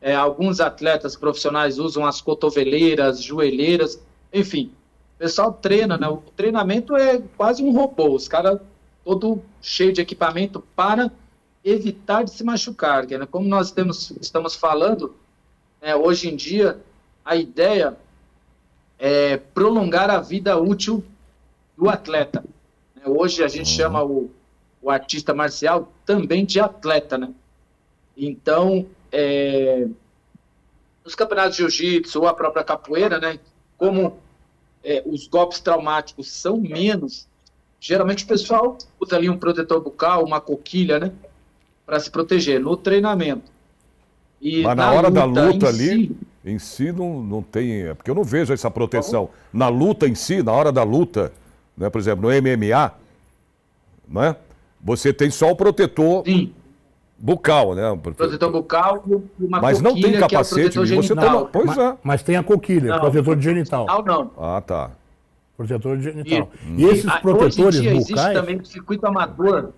É, alguns atletas profissionais usam as cotoveleiras, joelheiras, enfim. O pessoal treina, né? O treinamento é quase um robô. Os caras todo cheio de equipamento para evitar de se machucar. Né? Como nós temos, estamos falando, né? Hoje em dia, a ideia é prolongar a vida útil do atleta. Né. Hoje a gente uhum. chama o, o artista marcial também de atleta, né? Então, é, nos campeonatos de jiu-jitsu ou a própria capoeira, né? Como é, os golpes traumáticos são menos, geralmente o pessoal usa ali um protetor bucal, uma coquilha, né? Para se proteger no treinamento. E Mas na, na hora luta da luta em ali, si... em si não, não tem. É porque eu não vejo essa proteção. Na luta em si, na hora da luta, né, por exemplo, no MMA, né, você tem só o protetor Sim. bucal, né? Protetor bucal e uma Mas não tem é capacete, é você Pois mas, é. Mas tem a coquilha, não, protetor genital. não. Ah, tá. Protetor genital. E, e esses protetores hoje em dia bucais. Existe também o circuito amador.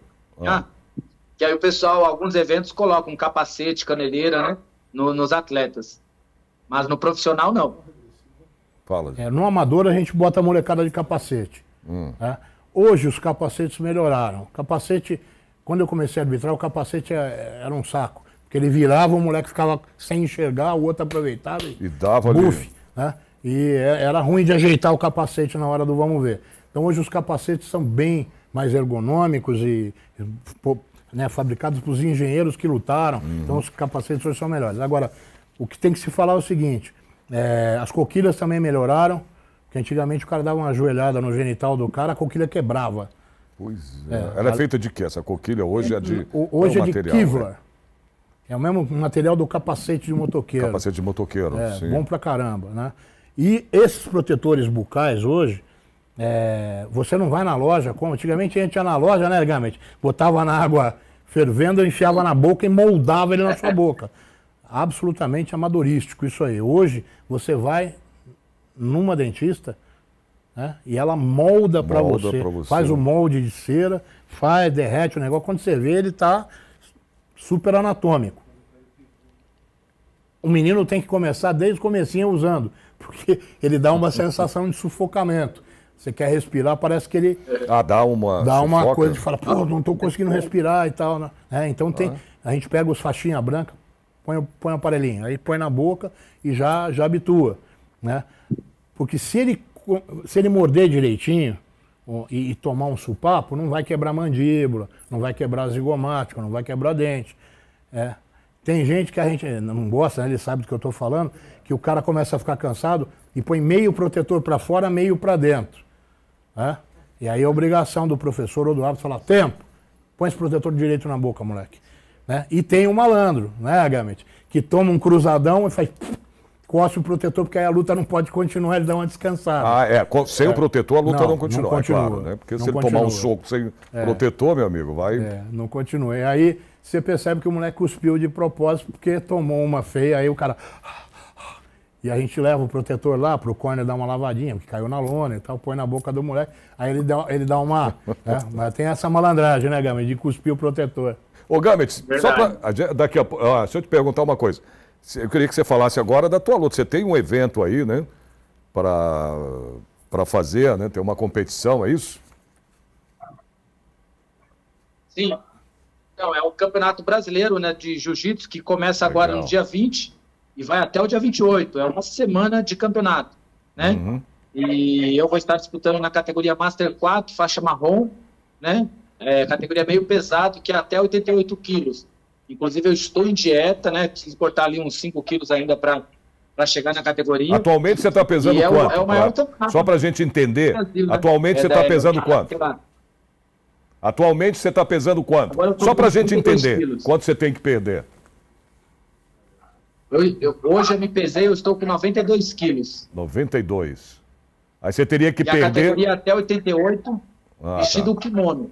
Ah. Né? que aí o pessoal, alguns eventos colocam capacete, caneleira, né? No, nos atletas. Mas no profissional, não. Fala. É, no amador, a gente bota a molecada de capacete. Hum. Né? Hoje, os capacetes melhoraram. Capacete, quando eu comecei a arbitrar, o capacete é, era um saco. Porque ele virava, o moleque ficava sem enxergar, o outro aproveitava e, e dava buff, né? E é, era ruim de ajeitar o capacete na hora do vamos ver. Então hoje os capacetes são bem mais ergonômicos e né, fabricados pelos engenheiros que lutaram, uhum. então os capacetes hoje são melhores. Agora, o que tem que se falar é o seguinte: é, as coquilhas também melhoraram, porque antigamente o cara dava uma ajoelhada no genital do cara, a coquilha quebrava. Pois é. é ela é a... é feita de quê? Essa coquilha hoje é, de. É hoje é, de material, Kevlar. Né? É o mesmo material do capacete de motoqueiro. Capacete de motoqueiro, é, sim. Bom pra caramba, né? E esses protetores bucais hoje, é, você não vai na loja, como antigamente a gente ia na loja, né, antigamente? Botava na água fervendo, enfiava na boca e moldava ele na sua boca. Absolutamente amadorístico isso aí. Hoje você vai numa dentista né, e ela molda para você, você, faz o molde de cera, faz, derrete o negócio. Quando você vê, ele está super anatômico. O menino tem que começar desde o comecinho usando, porque ele dá uma sensação de sufocamento. Você quer respirar, parece que ele. Ah, dá uma. Dá uma sufoca. coisa de fala, pô, ah. não estou conseguindo respirar e tal. Né? É, então ah. tem. A gente pega os faixinha branca, põe, põe o aparelhinho, aí põe na boca e já, já habitua. Né? Porque se ele, se ele morder direitinho e, e tomar um supapo, não vai quebrar mandíbula, não vai quebrar zigomático, não vai quebrar dente. É. Tem gente que a gente não gosta, né? ele sabe do que eu estou falando, que o cara começa a ficar cansado e põe meio protetor para fora, meio para dentro. Né? E aí a obrigação do professor ou do árbitro falar, tempo, põe esse protetor de direito na boca, moleque. Né? E tem um malandro, né, Gamet, que toma um cruzadão e faz coça o protetor, porque aí a luta não pode continuar, ele dá uma descansada. Ah, é. Sem é. o protetor, a luta não, não continua, não continua. É claro, né? Porque não se ele continua. tomar um soco sem é. protetor, meu amigo, vai. É, não continua. E aí você percebe que o moleque cuspiu de propósito, porque tomou uma feia, aí o cara. E a gente leva o protetor lá pro córner dar uma lavadinha, porque caiu na lona e tal, põe na boca do moleque. Aí ele dá, ele dá uma. Né? Mas tem essa malandragem, né, Gamet, de cuspir o protetor. Ô, Gamet, só pra, daqui a, ó, deixa eu te perguntar uma coisa. Eu queria que você falasse agora da tua luta. Você tem um evento aí, né? Para para fazer, né? Tem uma competição, é isso? Sim. não é o Campeonato Brasileiro né, de Jiu-Jitsu, que começa Legal. agora no dia 20 e vai até o dia 28. É uma semana de campeonato, né? Uhum. E eu vou estar disputando na categoria Master 4, faixa marrom, né? É, categoria meio pesado, que é até 88 quilos. Inclusive, eu estou em dieta, né? Preciso cortar ali uns 5 quilos ainda para para chegar na categoria. Atualmente você está pesando e é quanto? É o, maior Só para a gente entender. Brasil, né? Atualmente é você está pesando é, quanto? Atualmente você está pesando quanto? Só para a gente entender quilos. quanto você tem que perder. Eu, eu, hoje eu me pesei, eu estou com 92 quilos. 92. Aí você teria que e perder. A categoria até 88, ah, tá. vestido tá. o kimono.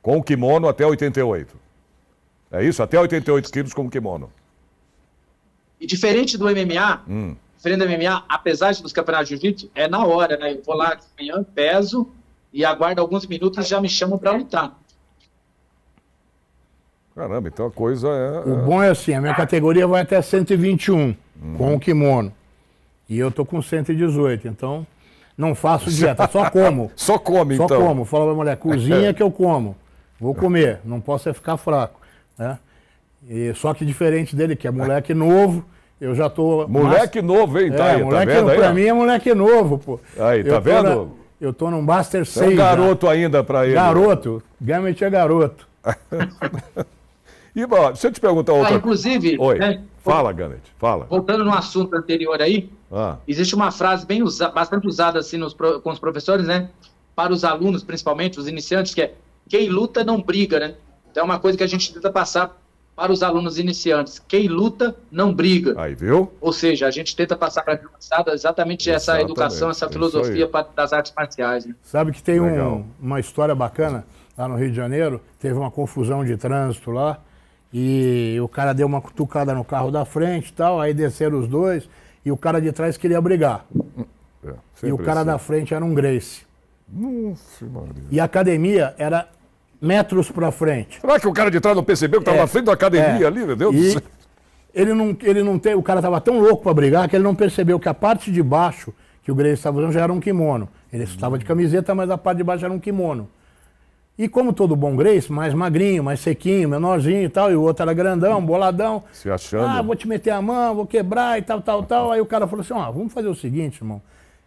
Com o kimono até 88. É isso? Até 88 quilos com o kimono. E diferente do MMA, hum. diferente do MMA, apesar dos campeonatos de jiu-jitsu, é na hora, né? Eu vou lá de manhã, peso e aguardo alguns minutos e já me chamam para lutar. Caramba, então a coisa é. O é. bom é assim, a minha categoria vai até 121 uhum. com o kimono. E eu tô com 118, então não faço dieta, só como. só come, só então. Só como. Fala pra mulher, cozinha que eu como. Vou é. comer, não posso é ficar fraco. Né? E, só que diferente dele, que é moleque novo, eu já tô. Moleque mas... novo, hein, tá, é, aí, tá moleque, tá vendo? Pra mim é moleque novo, pô. Aí, tá eu tá vendo? Na... eu tô num master 6. É um né? garoto ainda pra ele. Garoto, Gamet é garoto. E, ó, deixa eu te perguntar ah, outra ah, Inclusive. Oi. Né? Fala, Gannett, fala. Voltando no assunto anterior aí, ah. existe uma frase bem usa, bastante usada assim nos, com os professores, né? Para os alunos, principalmente os iniciantes, que é quem luta não briga, né? Então é uma coisa que a gente tenta passar para os alunos iniciantes. Quem luta não briga. Aí, viu? Ou seja, a gente tenta passar para a criançada exatamente, exatamente essa educação, essa é filosofia das artes marciais. Né? Sabe que tem um, uma história bacana lá no Rio de Janeiro? Teve uma confusão de trânsito lá e o cara deu uma cutucada no carro da frente e tal, aí desceram os dois e o cara de trás queria brigar. É, e o cara assim. da frente era um Grace. Nossa, Maria. E a academia era metros para frente. Será que o cara de trás não percebeu que estava é, na frente da academia é. ali, meu Deus e do céu? Ele não, ele não tem, o cara estava tão louco para brigar que ele não percebeu que a parte de baixo que o Grace estava usando já era um kimono. Ele estava de camiseta, mas a parte de baixo era um kimono. E como todo bom Grace, mais magrinho, mais sequinho, menorzinho e tal, e o outro era grandão, boladão. Se achando. Ah, vou te meter a mão, vou quebrar e tal, tal, tal. Aí o cara falou assim: ó, ah, vamos fazer o seguinte, irmão.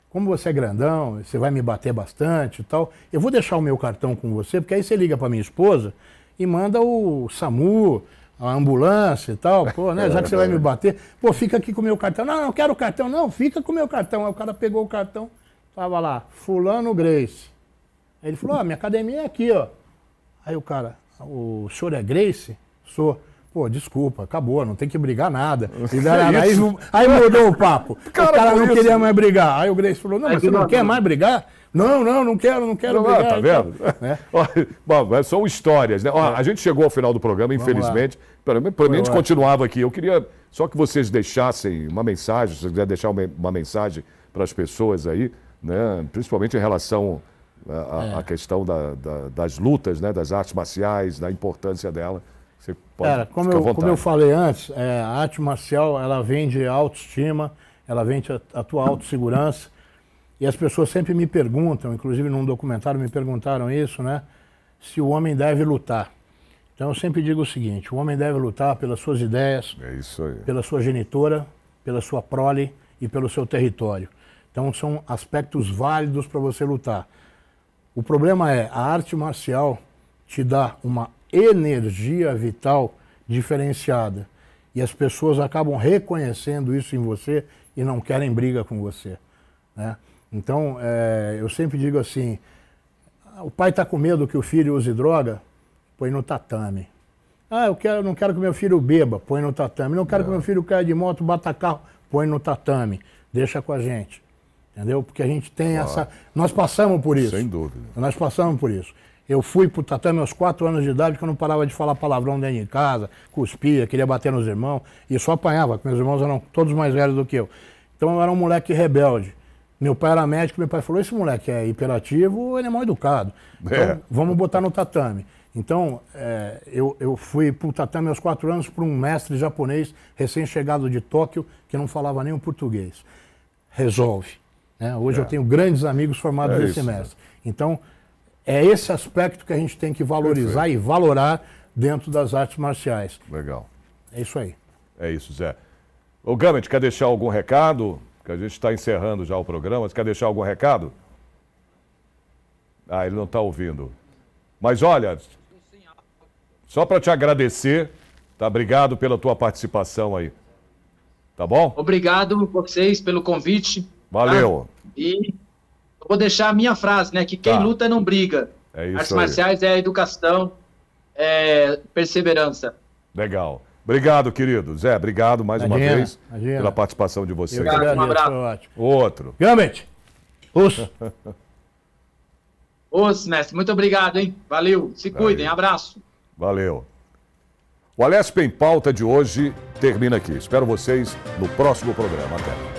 Como você é grandão, você vai me bater bastante e tal, eu vou deixar o meu cartão com você, porque aí você liga para minha esposa e manda o SAMU, a ambulância e tal, pô, né? Já que você vai me bater, pô, fica aqui com o meu cartão. Não, não quero o cartão, não, fica com o meu cartão. Aí o cara pegou o cartão, tava lá, Fulano Grace. Aí ele falou, ó, ah, minha academia é aqui, ó. Aí o cara, o senhor é Grace? Sou. Pô, desculpa, acabou, não tem que brigar nada. Daí, é aí, aí, mudou o papo. Cara, o cara não isso. queria mais brigar. Aí o Grace falou, não, mas você não quer né? mais brigar? Não, não, não quero, não quero não, brigar. Tá vendo? Então, né? bom são histórias, né? Ó, é. A gente chegou ao final do programa, infelizmente. para mim a gente continuava aqui. Eu queria só que vocês deixassem uma mensagem, se você quiser deixar uma, uma mensagem para as pessoas aí, né? principalmente em relação né, a, é. a questão da, da, das lutas, né, das artes marciais, da importância dela. Você pode é, como, eu, como eu falei antes, é, a arte marcial ela vende autoestima, ela vende a, a tua autossegurança. e as pessoas sempre me perguntam, inclusive num documentário me perguntaram isso, né? Se o homem deve lutar. Então eu sempre digo o seguinte: o homem deve lutar pelas suas ideias, é pela sua genitora, pela sua prole e pelo seu território. Então são aspectos válidos para você lutar. O problema é, a arte marcial te dá uma energia vital diferenciada. E as pessoas acabam reconhecendo isso em você e não querem briga com você. Né? Então, é, eu sempre digo assim: o pai está com medo que o filho use droga, põe no tatame. Ah, eu quero, não quero que meu filho beba, põe no tatame. Não quero não. que meu filho caia de moto, bata carro, põe no tatame. Deixa com a gente. Entendeu? Porque a gente tem ah, essa. Nós passamos por isso. Sem dúvida. Nós passamos por isso. Eu fui pro tatame aos quatro anos de idade, que eu não parava de falar palavrão dentro de casa, cuspia, queria bater nos irmãos, e só apanhava, porque meus irmãos eram todos mais velhos do que eu. Então eu era um moleque rebelde. Meu pai era médico, meu pai falou: esse moleque é hiperativo, ele é mal educado. É. Então, é. vamos botar no tatame. Então, é, eu, eu fui para o tatame aos quatro anos para um mestre japonês recém-chegado de Tóquio que não falava nem o português. Resolve. Né? Hoje é. eu tenho grandes amigos formados é nesse isso, Né? Então, é esse aspecto que a gente tem que valorizar Perfeito. e valorar dentro das artes marciais. Legal. É isso aí. É isso, Zé. Ô, Gamet, quer deixar algum recado? Que a gente está encerrando já o programa. Você quer deixar algum recado? Ah, ele não está ouvindo. Mas olha, só para te agradecer, tá? Obrigado pela tua participação aí. Tá bom? Obrigado vocês pelo convite. Valeu. Tá? E vou deixar a minha frase, né? Que quem tá. luta não briga. É isso Artes aí. marciais é educação, é perseverança. Legal. Obrigado, querido. Zé, obrigado mais imagina, uma vez imagina. pela participação de vocês. Obrigado, um abraço. Outro. Gambit. Os. Os, mestre. Muito obrigado, hein? Valeu. Se cuidem. Aí. Abraço. Valeu. O Alesp em Pauta de hoje termina aqui. Espero vocês no próximo programa. Até.